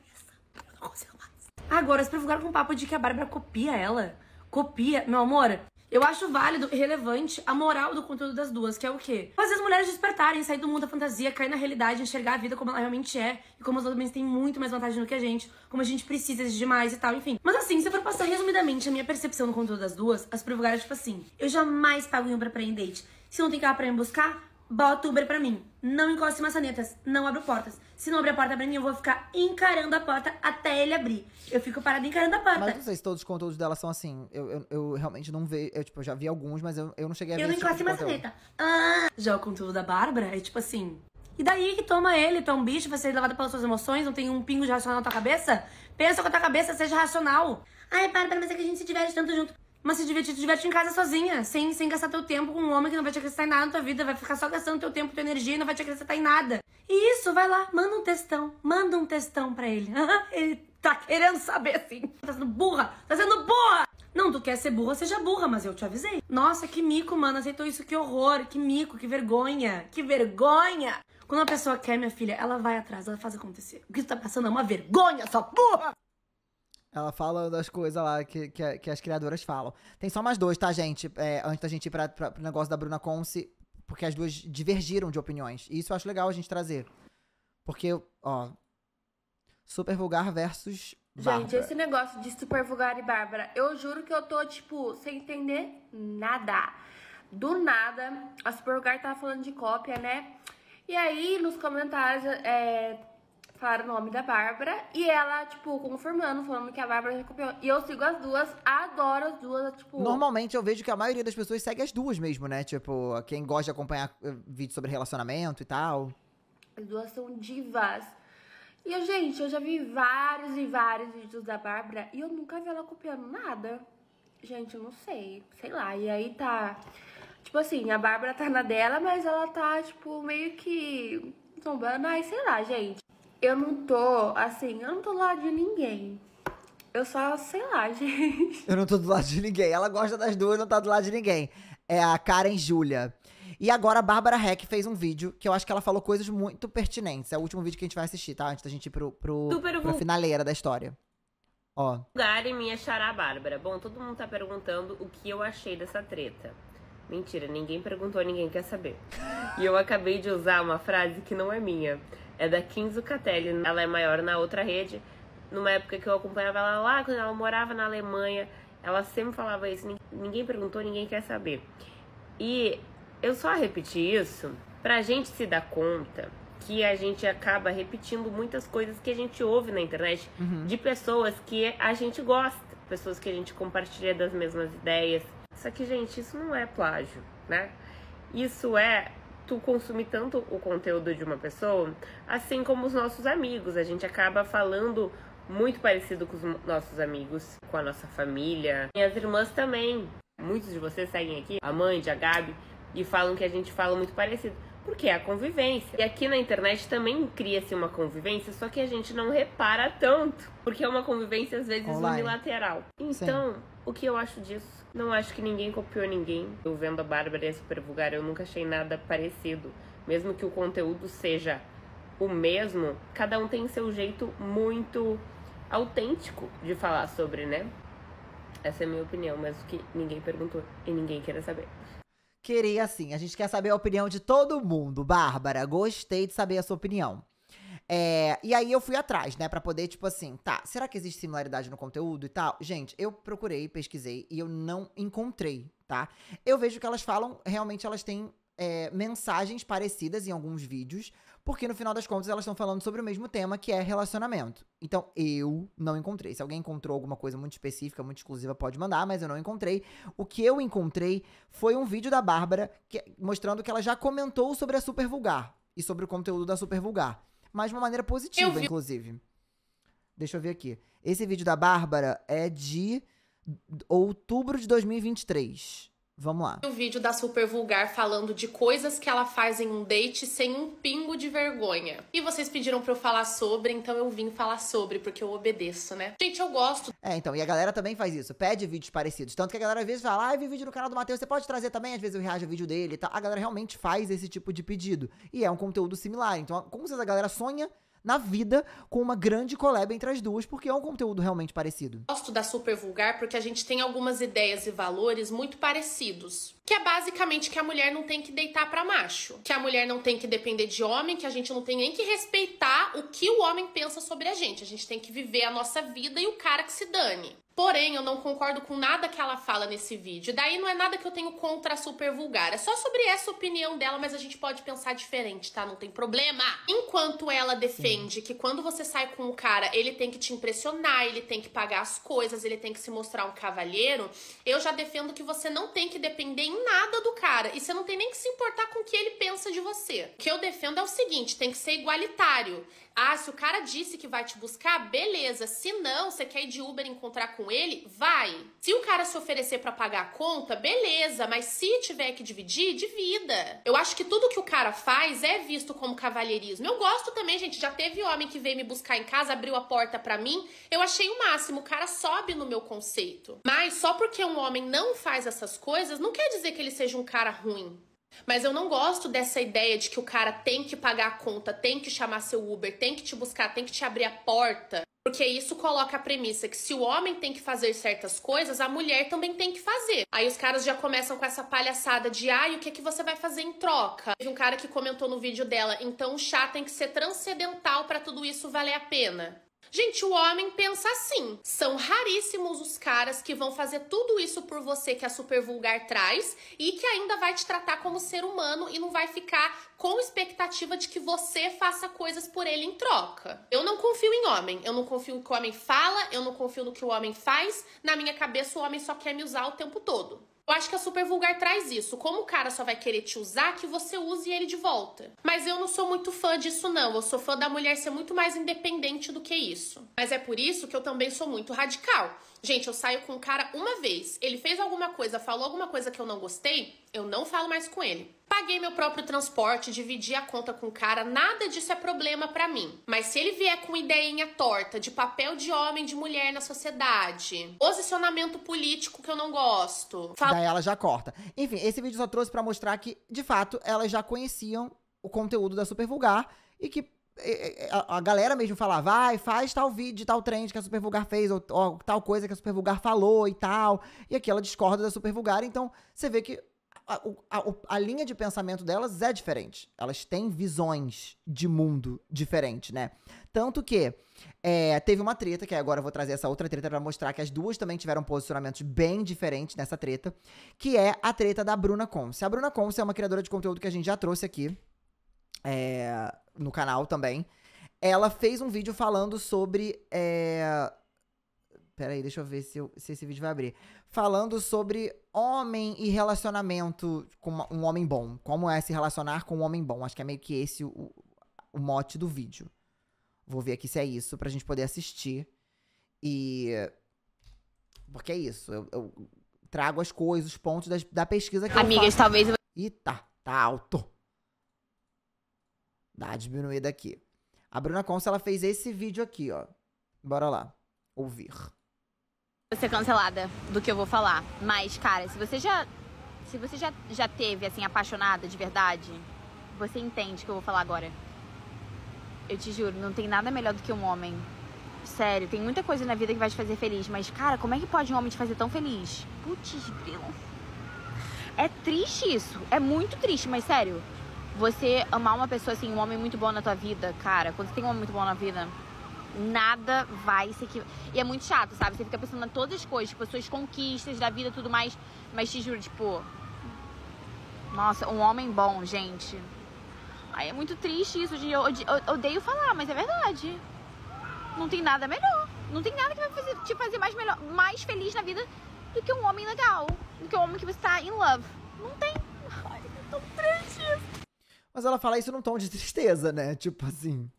Eu não consigo mais. Agora, se provocaram com o papo de que a Bárbara copia ela. Copia. Meu amor, eu acho válido e relevante a moral do conteúdo das duas, que é o quê? Fazer as mulheres despertarem, sair do mundo da fantasia, cair na realidade, enxergar a vida como ela realmente é e como os homens têm muito mais vantagem do que a gente, como a gente precisa de mais e tal, enfim. Mas assim, se eu for passar resumidamente a minha percepção do conteúdo das duas, as privilegiadas, tipo assim, eu jamais pago em Uber pra aprender. Se não tem carro pra me buscar, bota Uber pra mim. Não encoste maçanetas, não abro portas. Se não abrir a porta pra mim, eu vou ficar encarando a porta até ele abrir. Eu fico parada encarando a porta. Mas não sei se todos os conteúdos dela são assim. Eu, eu, eu realmente não vejo. Eu, tipo, eu já vi alguns, mas eu, eu não cheguei a ver. Eu não tipo encosto tipo maçaneta. Ah. Já é o conteúdo da Bárbara é tipo assim. E daí que toma ele, tu é um bicho, vai ser é levado pelas suas emoções, não tem um pingo de racional na tua cabeça? Pensa com a tua cabeça, seja racional. Ai, para para mas é que a gente se diverte tanto junto. Mas se divertir, te diverte em casa sozinha, sem, sem gastar teu tempo com um homem que não vai te acrescentar em nada na tua vida, vai ficar só gastando teu tempo, tua energia e não vai te acrescentar em nada. E isso, vai lá, manda um textão, manda um textão pra ele. ele tá querendo saber assim. Tá sendo burra, tá sendo burra! Não, tu quer ser burra, seja burra, mas eu te avisei. Nossa, que mico, mano, aceitou isso, que horror, que mico, que vergonha, que vergonha! Quando uma pessoa quer, minha filha, ela vai atrás, ela faz acontecer. O que tu tá passando é uma vergonha, sua burra! Ela fala das coisas lá que, que, que, as criadoras falam. Tem só mais dois, tá, gente? É, antes da gente ir pra, pra, pro negócio da Bruna Conce, porque as duas divergiram de opiniões. E isso eu acho legal a gente trazer. Porque, ó. Super vulgar versus. Bárbara. Gente, esse negócio de super vulgar e Bárbara, eu juro que eu tô, tipo, sem entender nada. Do nada, a Super Vulgar tava falando de cópia, né? E aí, nos comentários, é, falaram o nome da Bárbara e ela, tipo, confirmando, falando que a Bárbara já copiou. E eu sigo as duas, adoro as duas, tipo. Normalmente eu vejo que a maioria das pessoas segue as duas mesmo, né? Tipo, quem gosta de acompanhar eh, vídeos sobre relacionamento e tal. As duas são divas. E, eu, gente, eu já vi vários e vários vídeos da Bárbara e eu nunca vi ela copiando nada. Gente, eu não sei. Sei lá. E aí tá. Tipo assim, a Bárbara tá na dela, mas ela tá, tipo, meio que zombando. Ai, sei lá, gente eu não tô, assim, eu não tô do lado de ninguém. Eu só, sei lá, gente. Eu não tô do lado de ninguém. Ela gosta das duas, não tá do lado de ninguém. É a Karen Júlia. E agora a Bárbara Heck fez um vídeo que eu acho que ela falou coisas muito pertinentes. É o último vídeo que a gente vai assistir, tá? Antes da gente ir pro, pro, pra finaleira da história. Ó. Lugar e minha xará Bárbara. Bom, todo mundo tá perguntando o que eu achei dessa treta. Mentira, ninguém perguntou, ninguém quer saber. E eu acabei de usar uma frase que não é minha é da Kim Catelli, Ela é maior na outra rede. Numa época que eu acompanhava ela lá, quando ela morava na Alemanha, ela sempre falava isso. Ninguém perguntou, ninguém quer saber. E eu só repeti isso pra gente se dar conta que a gente acaba repetindo muitas coisas que a gente ouve na internet uhum. de pessoas que a gente gosta, pessoas que a gente compartilha das mesmas ideias. Só que, gente, isso não é plágio, né? Isso é tu consumir tanto o conteúdo de uma pessoa, assim como os nossos amigos. A gente acaba falando muito parecido com os nossos amigos, com a nossa família. Minhas irmãs também. Muitos de vocês seguem aqui, a mãe, a Gabi, e falam que a gente fala muito parecido. Porque é a convivência. E aqui na internet também cria-se uma convivência, só que a gente não repara tanto. Porque é uma convivência, às vezes, Online. unilateral. Então, Sim o que eu acho disso? Não acho que ninguém copiou ninguém. Eu vendo a Bárbara e é a Super Vulgar, eu nunca achei nada parecido. Mesmo que o conteúdo seja o mesmo, cada um tem seu jeito muito autêntico de falar sobre, né? Essa é a minha opinião, mas o que ninguém perguntou e ninguém queria saber. Queria sim, a gente quer saber a opinião de todo mundo. Bárbara, gostei de saber a sua opinião. É, e aí eu fui atrás, né, para poder, tipo assim, tá, será que existe similaridade no conteúdo e tal? Gente, eu procurei, pesquisei e eu não encontrei, tá? Eu vejo que elas falam, realmente elas têm é, mensagens parecidas em alguns vídeos, porque no final das contas elas estão falando sobre o mesmo tema que é relacionamento. Então eu não encontrei. Se alguém encontrou alguma coisa muito específica, muito exclusiva, pode mandar, mas eu não encontrei. O que eu encontrei foi um vídeo da Bárbara que, mostrando que ela já comentou sobre a Super Vulgar e sobre o conteúdo da Super Vulgar mas de uma maneira positiva, inclusive. Deixa eu ver aqui. Esse vídeo da Bárbara é de outubro de 2023. Vamos lá. O vídeo da Super Vulgar falando de coisas que ela faz em um date sem um pingo de vergonha. E vocês pediram pra eu falar sobre, então eu vim falar sobre, porque eu obedeço, né? Gente, eu gosto. É, então, e a galera também faz isso, pede vídeos parecidos. Tanto que a galera às vezes fala, ah, vi vídeo no canal do Matheus, você pode trazer também? Às vezes eu reajo a vídeo dele e tal. A galera realmente faz esse tipo de pedido. E é um conteúdo similar. Então, como vocês, a galera sonha na vida com uma grande collab entre as duas, porque é um conteúdo realmente parecido. Gosto da Super Vulgar porque a gente tem algumas ideias e valores muito parecidos. Que é basicamente que a mulher não tem que deitar para macho, que a mulher não tem que depender de homem, que a gente não tem nem que respeitar o que o homem pensa sobre a gente. A gente tem que viver a nossa vida e o cara que se dane. Porém, eu não concordo com nada que ela fala nesse vídeo. Daí não é nada que eu tenho contra a super vulgar. É só sobre essa opinião dela, mas a gente pode pensar diferente, tá? Não tem problema. Enquanto ela defende Sim. que quando você sai com o cara, ele tem que te impressionar, ele tem que pagar as coisas, ele tem que se mostrar um cavalheiro, eu já defendo que você não tem que depender em nada do cara. E você não tem nem que se importar com o que ele pensa de você. O que eu defendo é o seguinte: tem que ser igualitário. Ah, se o cara disse que vai te buscar, beleza. Se não, você quer ir de Uber encontrar com ele, vai. Se o cara se oferecer para pagar a conta, beleza, mas se tiver que dividir, divida. Eu acho que tudo que o cara faz é visto como cavalheirismo. Eu gosto também, gente, já teve homem que veio me buscar em casa, abriu a porta para mim, eu achei o máximo, o cara sobe no meu conceito. Mas só porque um homem não faz essas coisas, não quer dizer que ele seja um cara ruim. Mas eu não gosto dessa ideia de que o cara tem que pagar a conta, tem que chamar seu Uber, tem que te buscar, tem que te abrir a porta. Porque isso coloca a premissa que se o homem tem que fazer certas coisas, a mulher também tem que fazer. Aí os caras já começam com essa palhaçada de ai, ah, o que, é que você vai fazer em troca? Teve um cara que comentou no vídeo dela, então o chá tem que ser transcendental para tudo isso valer a pena. Gente, o homem pensa assim. São raríssimos os caras que vão fazer tudo isso por você que a é super vulgar traz e que ainda vai te tratar como ser humano e não vai ficar com expectativa de que você faça coisas por ele em troca. Eu não confio em homem. Eu não confio no que o homem fala, eu não confio no que o homem faz. Na minha cabeça, o homem só quer me usar o tempo todo. Eu acho que a super vulgar traz isso. Como o cara só vai querer te usar, que você use ele de volta. Mas eu não sou muito fã disso, não. Eu sou fã da mulher ser muito mais independente do que isso. Mas é por isso que eu também sou muito radical. Gente, eu saio com o cara uma vez. Ele fez alguma coisa, falou alguma coisa que eu não gostei, eu não falo mais com ele. Paguei meu próprio transporte, dividi a conta com o cara, nada disso é problema para mim. Mas se ele vier com ideinha torta de papel de homem de mulher na sociedade, posicionamento político que eu não gosto. Fal... Daí ela já corta. Enfim, esse vídeo só trouxe para mostrar que, de fato, elas já conheciam o conteúdo da Super Vulgar e que a galera mesmo falava, vai, faz tal vídeo, tal trend que a Super Vulgar fez, ou, ou, tal coisa que a Super Vulgar falou e tal. E aqui ela discorda da Super Vulgar, então você vê que a, a, a, linha de pensamento delas é diferente. Elas têm visões de mundo diferente, né? Tanto que é, teve uma treta, que agora eu vou trazer essa outra treta para mostrar que as duas também tiveram posicionamentos bem diferentes nessa treta, que é a treta da Bruna Conce. A Bruna Conce é uma criadora de conteúdo que a gente já trouxe aqui é, no canal também. Ela fez um vídeo falando sobre é, Pera aí, deixa eu ver se, eu, se esse vídeo vai abrir. Falando sobre homem e relacionamento com um homem bom. Como é se relacionar com um homem bom. Acho que é meio que esse o, o mote do vídeo. Vou ver aqui se é isso, pra gente poder assistir. E. Porque é isso. Eu, eu trago as coisas, os pontos das, da pesquisa que Amigas, eu faço. talvez. Ih, tá. Tá alto. Dá a diminuída aqui. A Bruna Conce, ela fez esse vídeo aqui, ó. Bora lá. Ouvir. Vou ser cancelada do que eu vou falar. Mas, cara, se você já. Se você já, já teve, assim, apaixonada de verdade, você entende o que eu vou falar agora. Eu te juro, não tem nada melhor do que um homem. Sério, tem muita coisa na vida que vai te fazer feliz, mas, cara, como é que pode um homem te fazer tão feliz? Putz, grilo. É triste isso. É muito triste, mas sério. Você amar uma pessoa assim, um homem muito bom na tua vida, cara, quando você tem um homem muito bom na vida, nada vai se equivaler. E é muito chato, sabe? Você fica pensando em todas as coisas, tipo, as suas conquistas da vida tudo mais. Mas te juro, tipo. Nossa, um homem bom, gente. Aí é muito triste isso. De, eu, odeio falar, mas é verdade. Não tem nada melhor. Não tem nada que vai fazer, te fazer mais, melhor, mais feliz na vida do que um homem legal. Do que um homem que você tá in love. Não tem. Ai, eu é tô triste. Mas ela fala isso num tom de tristeza, né? Tipo assim.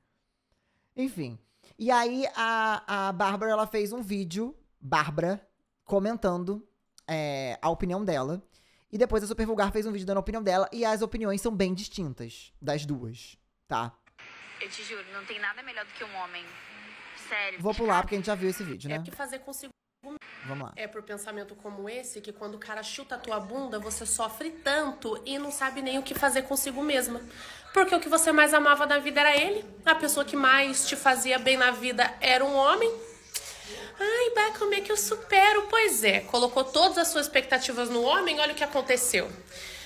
Enfim. E aí a, a Bárbara, ela fez um vídeo, Bárbara, comentando é, a opinião dela. E depois a Super Vulgar fez um vídeo dando a opinião dela. E as opiniões são bem distintas das duas, tá? Eu te juro, não tem nada melhor do que um homem. Sério. Vou pular porque a gente já viu esse vídeo, é né? É que fazer consigo Vamos lá. É por pensamento como esse que quando o cara chuta a tua bunda, você sofre tanto e não sabe nem o que fazer consigo mesma. Porque o que você mais amava na vida era ele. A pessoa que mais te fazia bem na vida era um homem. Ai, bah, como é que eu supero? Pois é, colocou todas as suas expectativas no homem, olha o que aconteceu.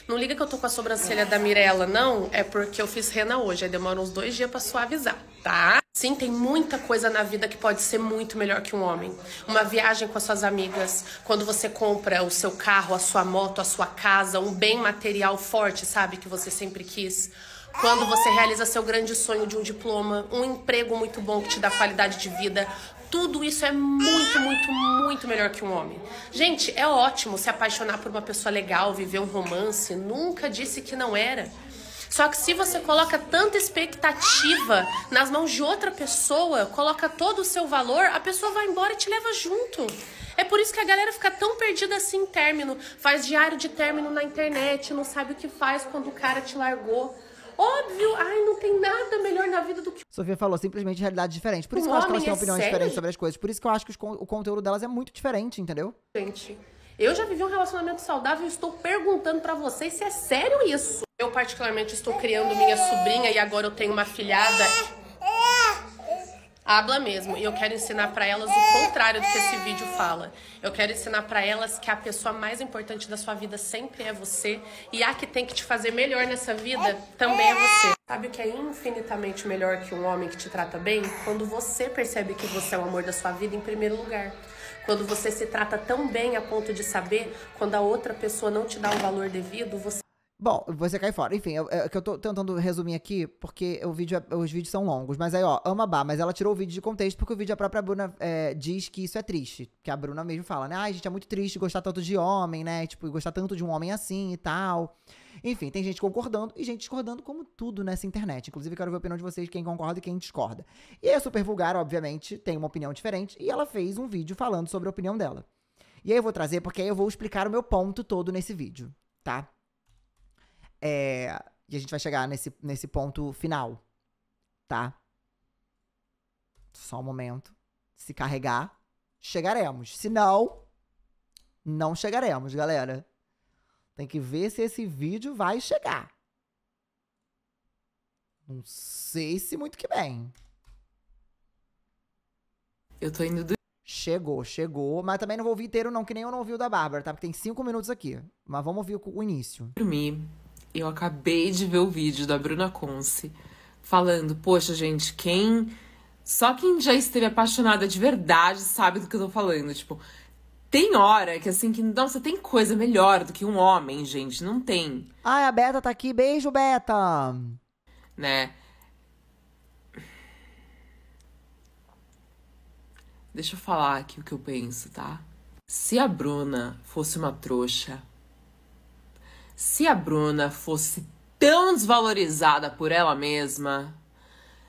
Não liga que eu tô com a sobrancelha da Mirella, não. É porque eu fiz rena hoje, aí demora uns dois dias para suavizar, tá? Sim, tem muita coisa na vida que pode ser muito melhor que um homem. Uma viagem com as suas amigas, quando você compra o seu carro, a sua moto, a sua casa, um bem material forte, sabe, que você sempre quis. Quando você realiza seu grande sonho de um diploma, um emprego muito bom que te dá qualidade de vida, tudo isso é muito, muito, muito melhor que um homem. Gente, é ótimo se apaixonar por uma pessoa legal, viver um romance, nunca disse que não era. Só que se você coloca tanta expectativa nas mãos de outra pessoa, coloca todo o seu valor, a pessoa vai embora e te leva junto. É por isso que a galera fica tão perdida assim em término, faz diário de término na internet, não sabe o que faz quando o cara te largou. Óbvio, ai, não tem nada melhor na vida do que. Sofia falou simplesmente realidade diferente. Por isso um que eu acho que elas têm é opiniões sério? diferentes sobre as coisas. Por isso que eu acho que o conteúdo delas é muito diferente, entendeu? Gente. Eu já vivi um relacionamento saudável e estou perguntando para vocês se é sério isso. Eu particularmente estou criando minha sobrinha e agora eu tenho uma filhada. Habla mesmo. E eu quero ensinar para elas o contrário do que esse vídeo fala. Eu quero ensinar para elas que a pessoa mais importante da sua vida sempre é você e a que tem que te fazer melhor nessa vida também é você. Sabe o que é infinitamente melhor que um homem que te trata bem? Quando você percebe que você é o amor da sua vida em primeiro lugar. Quando você se trata tão bem a ponto de saber quando a outra pessoa não te dá o valor devido, você. Bom, você cai fora. Enfim, é que eu tô tentando resumir aqui, porque o vídeo é, os vídeos são longos. Mas aí, ó, ama Bá, mas ela tirou o vídeo de contexto porque o vídeo é a própria Bruna é, diz que isso é triste. Que a Bruna mesmo fala, né? Ai, gente, é muito triste gostar tanto de homem, né? Tipo, gostar tanto de um homem assim e tal. Enfim, tem gente concordando e gente discordando, como tudo nessa internet. Inclusive, quero ver a opinião de vocês, quem concorda e quem discorda. E a é Super Vulgar, obviamente, tem uma opinião diferente e ela fez um vídeo falando sobre a opinião dela. E aí eu vou trazer, porque aí eu vou explicar o meu ponto todo nesse vídeo, tá? É, e a gente vai chegar nesse, nesse ponto final, tá? Só um momento. Se carregar, chegaremos. Se não, não chegaremos, galera. Tem que ver se esse vídeo vai chegar. Não sei se muito que bem. Eu tô indo do. Chegou, chegou. Mas também não vou ouvir inteiro, não, que nem eu não ouvi o da Bárbara, tá? Porque tem cinco minutos aqui. Mas vamos ouvir o início. Dormi. Eu acabei de ver o vídeo da Bruna Conce falando: Poxa, gente, quem. Só quem já esteve apaixonada de verdade sabe do que eu tô falando. Tipo, tem hora que assim, que, nossa, tem coisa melhor do que um homem, gente. Não tem. Ai, a Beta tá aqui. Beijo, Beta! Né? Deixa eu falar aqui o que eu penso, tá? Se a Bruna fosse uma trouxa, se a Bruna fosse tão desvalorizada por ela mesma,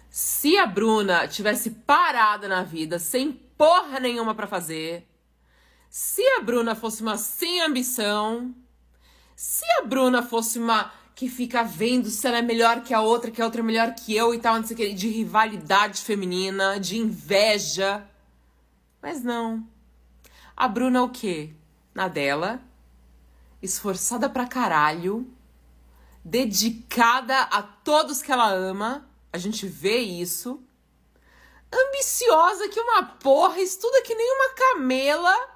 se a Bruna tivesse parada na vida sem porra nenhuma para fazer, se a Bruna fosse uma sem ambição, se a Bruna fosse uma que fica vendo se ela é melhor que a outra, que a outra é melhor que eu e tal, não sei o que, de rivalidade feminina, de inveja. Mas não. A Bruna é o quê? Na dela, esforçada pra caralho, dedicada a todos que ela ama, a gente vê isso. Ambiciosa que uma porra, estuda que nem uma camela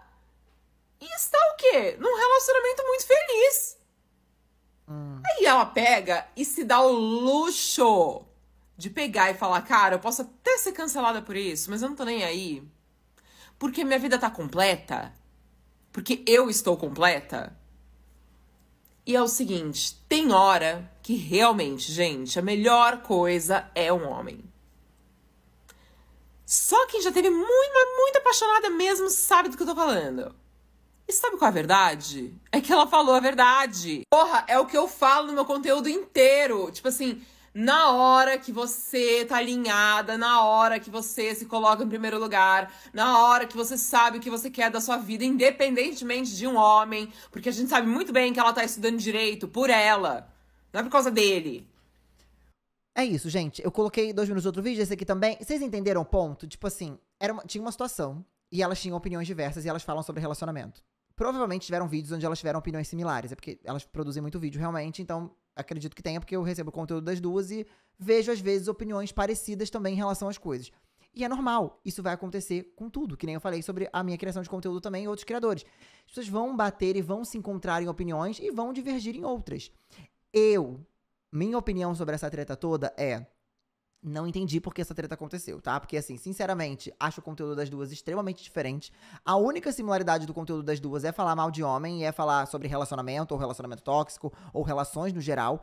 e está o quê? Num relacionamento muito feliz. Hum. Aí ela pega e se dá o luxo de pegar e falar: Cara, eu posso até ser cancelada por isso, mas eu não tô nem aí. Porque minha vida tá completa. Porque eu estou completa. E é o seguinte: tem hora que realmente, gente, a melhor coisa é um homem. Só quem já teve muito, muito apaixonada mesmo sabe do que eu tô falando. E sabe qual é a verdade? É que ela falou a verdade. Porra, é o que eu falo no meu conteúdo inteiro. Tipo assim, na hora que você tá alinhada, na hora que você se coloca em primeiro lugar, na hora que você sabe o que você quer da sua vida, independentemente de um homem, porque a gente sabe muito bem que ela tá estudando direito por ela, não é por causa dele. É isso, gente. Eu coloquei dois minutos outro vídeo, esse aqui também. Vocês entenderam o ponto? Tipo assim, era uma, tinha uma situação e elas tinham opiniões diversas e elas falam sobre relacionamento provavelmente tiveram vídeos onde elas tiveram opiniões similares. É porque elas produzem muito vídeo realmente, então acredito que tenha, porque eu recebo conteúdo das duas e vejo, às vezes, opiniões parecidas também em relação às coisas. E é normal, isso vai acontecer com tudo, que nem eu falei sobre a minha criação de conteúdo também e outros criadores. As pessoas vão bater e vão se encontrar em opiniões e vão divergir em outras. Eu, minha opinião sobre essa treta toda é: não entendi por que essa treta aconteceu, tá? Porque, assim, sinceramente, acho o conteúdo das duas extremamente diferente. A única similaridade do conteúdo das duas é falar mal de homem, é falar sobre relacionamento, ou relacionamento tóxico, ou relações no geral.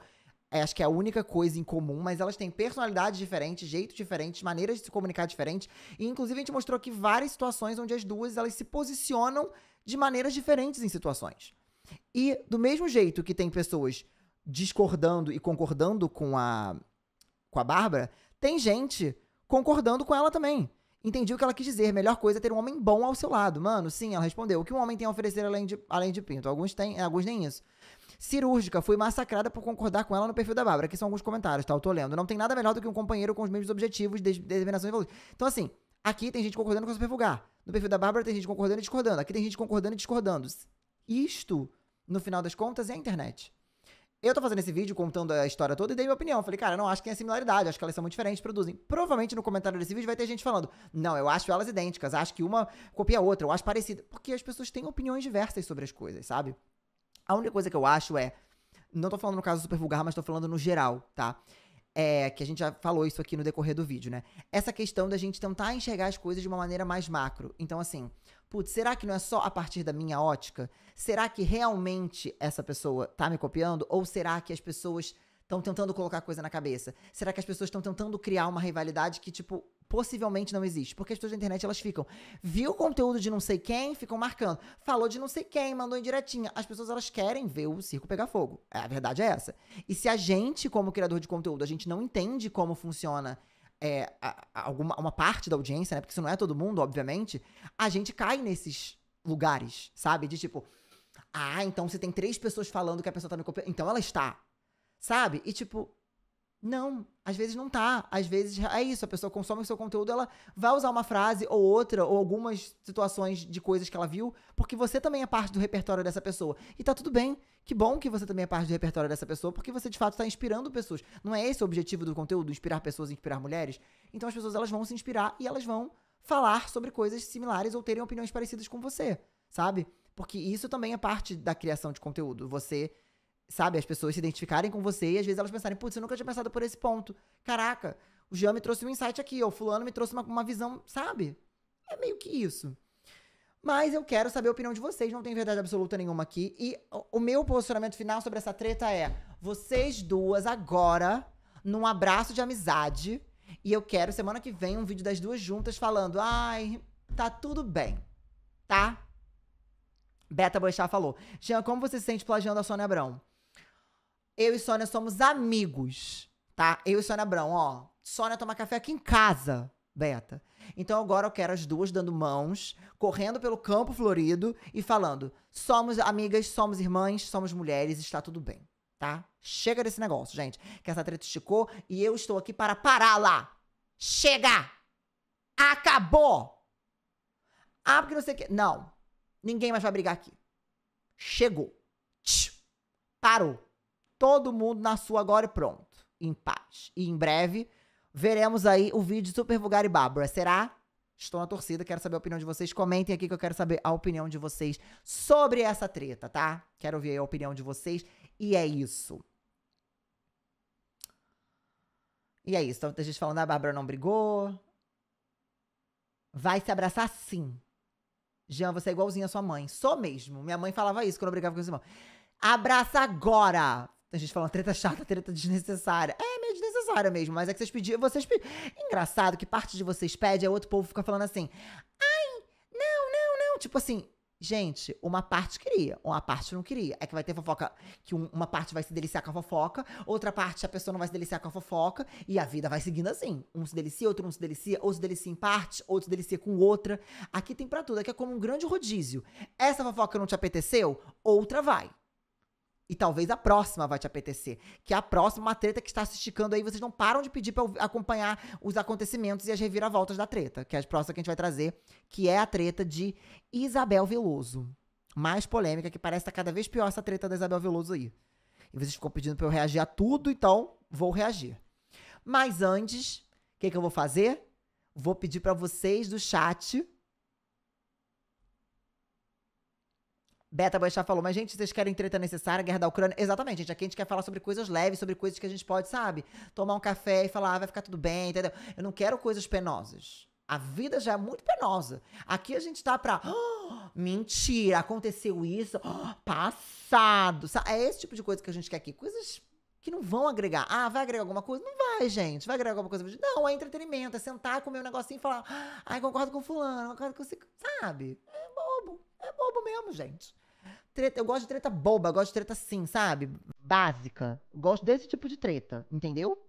É, acho que é a única coisa em comum, mas elas têm personalidades diferentes, jeitos diferentes, maneiras de se comunicar diferentes. E, inclusive, a gente mostrou aqui várias situações onde as duas elas se posicionam de maneiras diferentes em situações. E, do mesmo jeito que tem pessoas discordando e concordando com a, com a Bárbara, tem gente concordando com ela também. Entendi o que ela quis dizer. Melhor coisa é ter um homem bom ao seu lado. Mano, sim, ela respondeu. O que um homem tem a oferecer além de, além de pinto? Alguns têm, alguns nem isso. Cirúrgica, fui massacrada por concordar com ela no perfil da Bárbara. Aqui são alguns comentários, tá? Eu tô lendo. Não tem nada melhor do que um companheiro com os mesmos objetivos, de determinação e valores. Então, assim, aqui tem gente concordando com o vulgar. No perfil da Bárbara tem gente concordando e discordando. Aqui tem gente concordando e discordando. Isto, no final das contas, é a internet. Eu tô fazendo esse vídeo contando a história toda e dei minha opinião. Falei, cara, não acho que tem similaridade, acho que elas são muito diferentes, produzem. Provavelmente no comentário desse vídeo vai ter gente falando, não, eu acho elas idênticas, acho que uma copia a outra, eu acho parecida. Porque as pessoas têm opiniões diversas sobre as coisas, sabe? A única coisa que eu acho é. Não tô falando no caso super vulgar, mas tô falando no geral, tá? É, que a gente já falou isso aqui no decorrer do vídeo, né? Essa questão da gente tentar enxergar as coisas de uma maneira mais macro. Então, assim, Putz, será que não é só a partir da minha ótica? Será que realmente essa pessoa tá me copiando? Ou será que as pessoas estão tentando colocar coisa na cabeça? Será que as pessoas estão tentando criar uma rivalidade que, tipo, possivelmente não existe? Porque as pessoas da internet, elas ficam. Viu o conteúdo de não sei quem, ficam marcando. Falou de não sei quem, mandou em diretinha. As pessoas, elas querem ver o circo pegar fogo. A verdade é essa. E se a gente, como criador de conteúdo, a gente não entende como funciona é, a, a, alguma, uma parte da audiência, né? Porque isso não é todo mundo, obviamente, a gente cai nesses lugares, sabe? De tipo, ah, então você tem três pessoas falando que a pessoa tá me copiando, então ela está, sabe? E tipo, não, às vezes não tá. Às vezes é isso, a pessoa consome o seu conteúdo, ela vai usar uma frase ou outra, ou algumas situações de coisas que ela viu, porque você também é parte do repertório dessa pessoa. E tá tudo bem. Que bom que você também é parte do repertório dessa pessoa, porque você de fato está inspirando pessoas. Não é esse o objetivo do conteúdo, inspirar pessoas, inspirar mulheres? Então as pessoas elas vão se inspirar e elas vão falar sobre coisas similares ou terem opiniões parecidas com você, sabe? Porque isso também é parte da criação de conteúdo. Você sabe, as pessoas se identificarem com você e às vezes elas pensarem, putz, eu nunca tinha pensado por esse ponto. Caraca, o Jean me trouxe um insight aqui, ou fulano me trouxe uma, uma visão, sabe? É meio que isso. Mas eu quero saber a opinião de vocês, não tem verdade absoluta nenhuma aqui. E o meu posicionamento final sobre essa treta é: vocês duas agora, num abraço de amizade, e eu quero semana que vem um vídeo das duas juntas falando: ai, tá tudo bem, tá? Beta Boixá falou: Jean, como você se sente plagiando a Sônia Abrão? Eu e Sônia somos amigos, tá? Eu e Sônia Brão, ó. Sônia toma café aqui em casa, Beta. Então agora eu quero as duas dando mãos, correndo pelo campo florido e falando: somos amigas, somos irmãs, somos mulheres, está tudo bem, tá? Chega desse negócio, gente, que essa treta esticou e eu estou aqui para pará-la. Chega! Acabou! Ah, porque não sei o que. Não. Ninguém mais vai brigar aqui. Chegou. Tchiu. Parou todo mundo na sua agora e pronto. Em paz. E em breve veremos aí o vídeo Super Vulgar e Bárbara. É, será? Estou na torcida, quero saber a opinião de vocês. Comentem aqui que eu quero saber a opinião de vocês sobre essa treta, tá? Quero ouvir a opinião de vocês. E é isso. E é isso. Então tem gente falando, a ah, Bárbara não brigou. Vai se abraçar sim. Jean, você é igualzinho à sua mãe. Sou mesmo. Minha mãe falava isso quando eu brigava com os irmãos. Abraça agora. Tem gente falando treta chata, treta desnecessária. É meio desnecessária mesmo, mas é que vocês pediram. Vocês pediram. Engraçado que parte de vocês pede, aí outro povo fica falando assim. Ai, não, não, não. Tipo assim, Gente, uma parte queria, uma parte não queria. É que vai ter fofoca que um, uma parte vai se deliciar com a fofoca, outra parte a pessoa não vai se deliciar com a fofoca, e a vida vai seguindo assim. Um se delicia, outro não se delicia, outro se delicia em parte, outro se delicia com outra. Aqui tem para tudo, aqui é como um grande rodízio. Essa fofoca não te apeteceu, outra vai. E talvez a próxima vai te apetecer. Que é a próxima treta que está se esticando aí, vocês não param de pedir para eu acompanhar os acontecimentos e as reviravoltas da treta, que é a próxima que a gente vai trazer, que é a treta de Isabel Veloso. Mais polêmica, que parece estar tá cada vez pior essa treta da Isabel Veloso aí. E vocês ficam pedindo para eu reagir a tudo, então vou reagir. Mas antes, o que, que eu vou fazer? Vou pedir para vocês do chat Beta Boixá falou, mas gente, vocês querem treta necessária, guerra da Ucrânia? Exatamente, gente. Aqui a gente quer falar sobre coisas leves, sobre coisas que a gente pode, sabe? Tomar um café e falar, ah, vai ficar tudo bem, entendeu? Eu não quero coisas penosas. A vida já é muito penosa. Aqui a gente tá pra. Oh, mentira, aconteceu isso. Oh, passado. É esse tipo de coisa que a gente quer aqui. Coisas que não vão agregar. Ah, vai agregar alguma coisa? Não vai, gente. Vai agregar alguma coisa? Não, é entretenimento. É sentar, comer um negocinho e falar. Ah, ai, ah, concordo com fulano, concordo com. Sabe? É bobo. É bobo mesmo, gente treta. Eu gosto de treta boba, gosto de treta assim, sabe? Básica. Gosto desse tipo de treta, entendeu?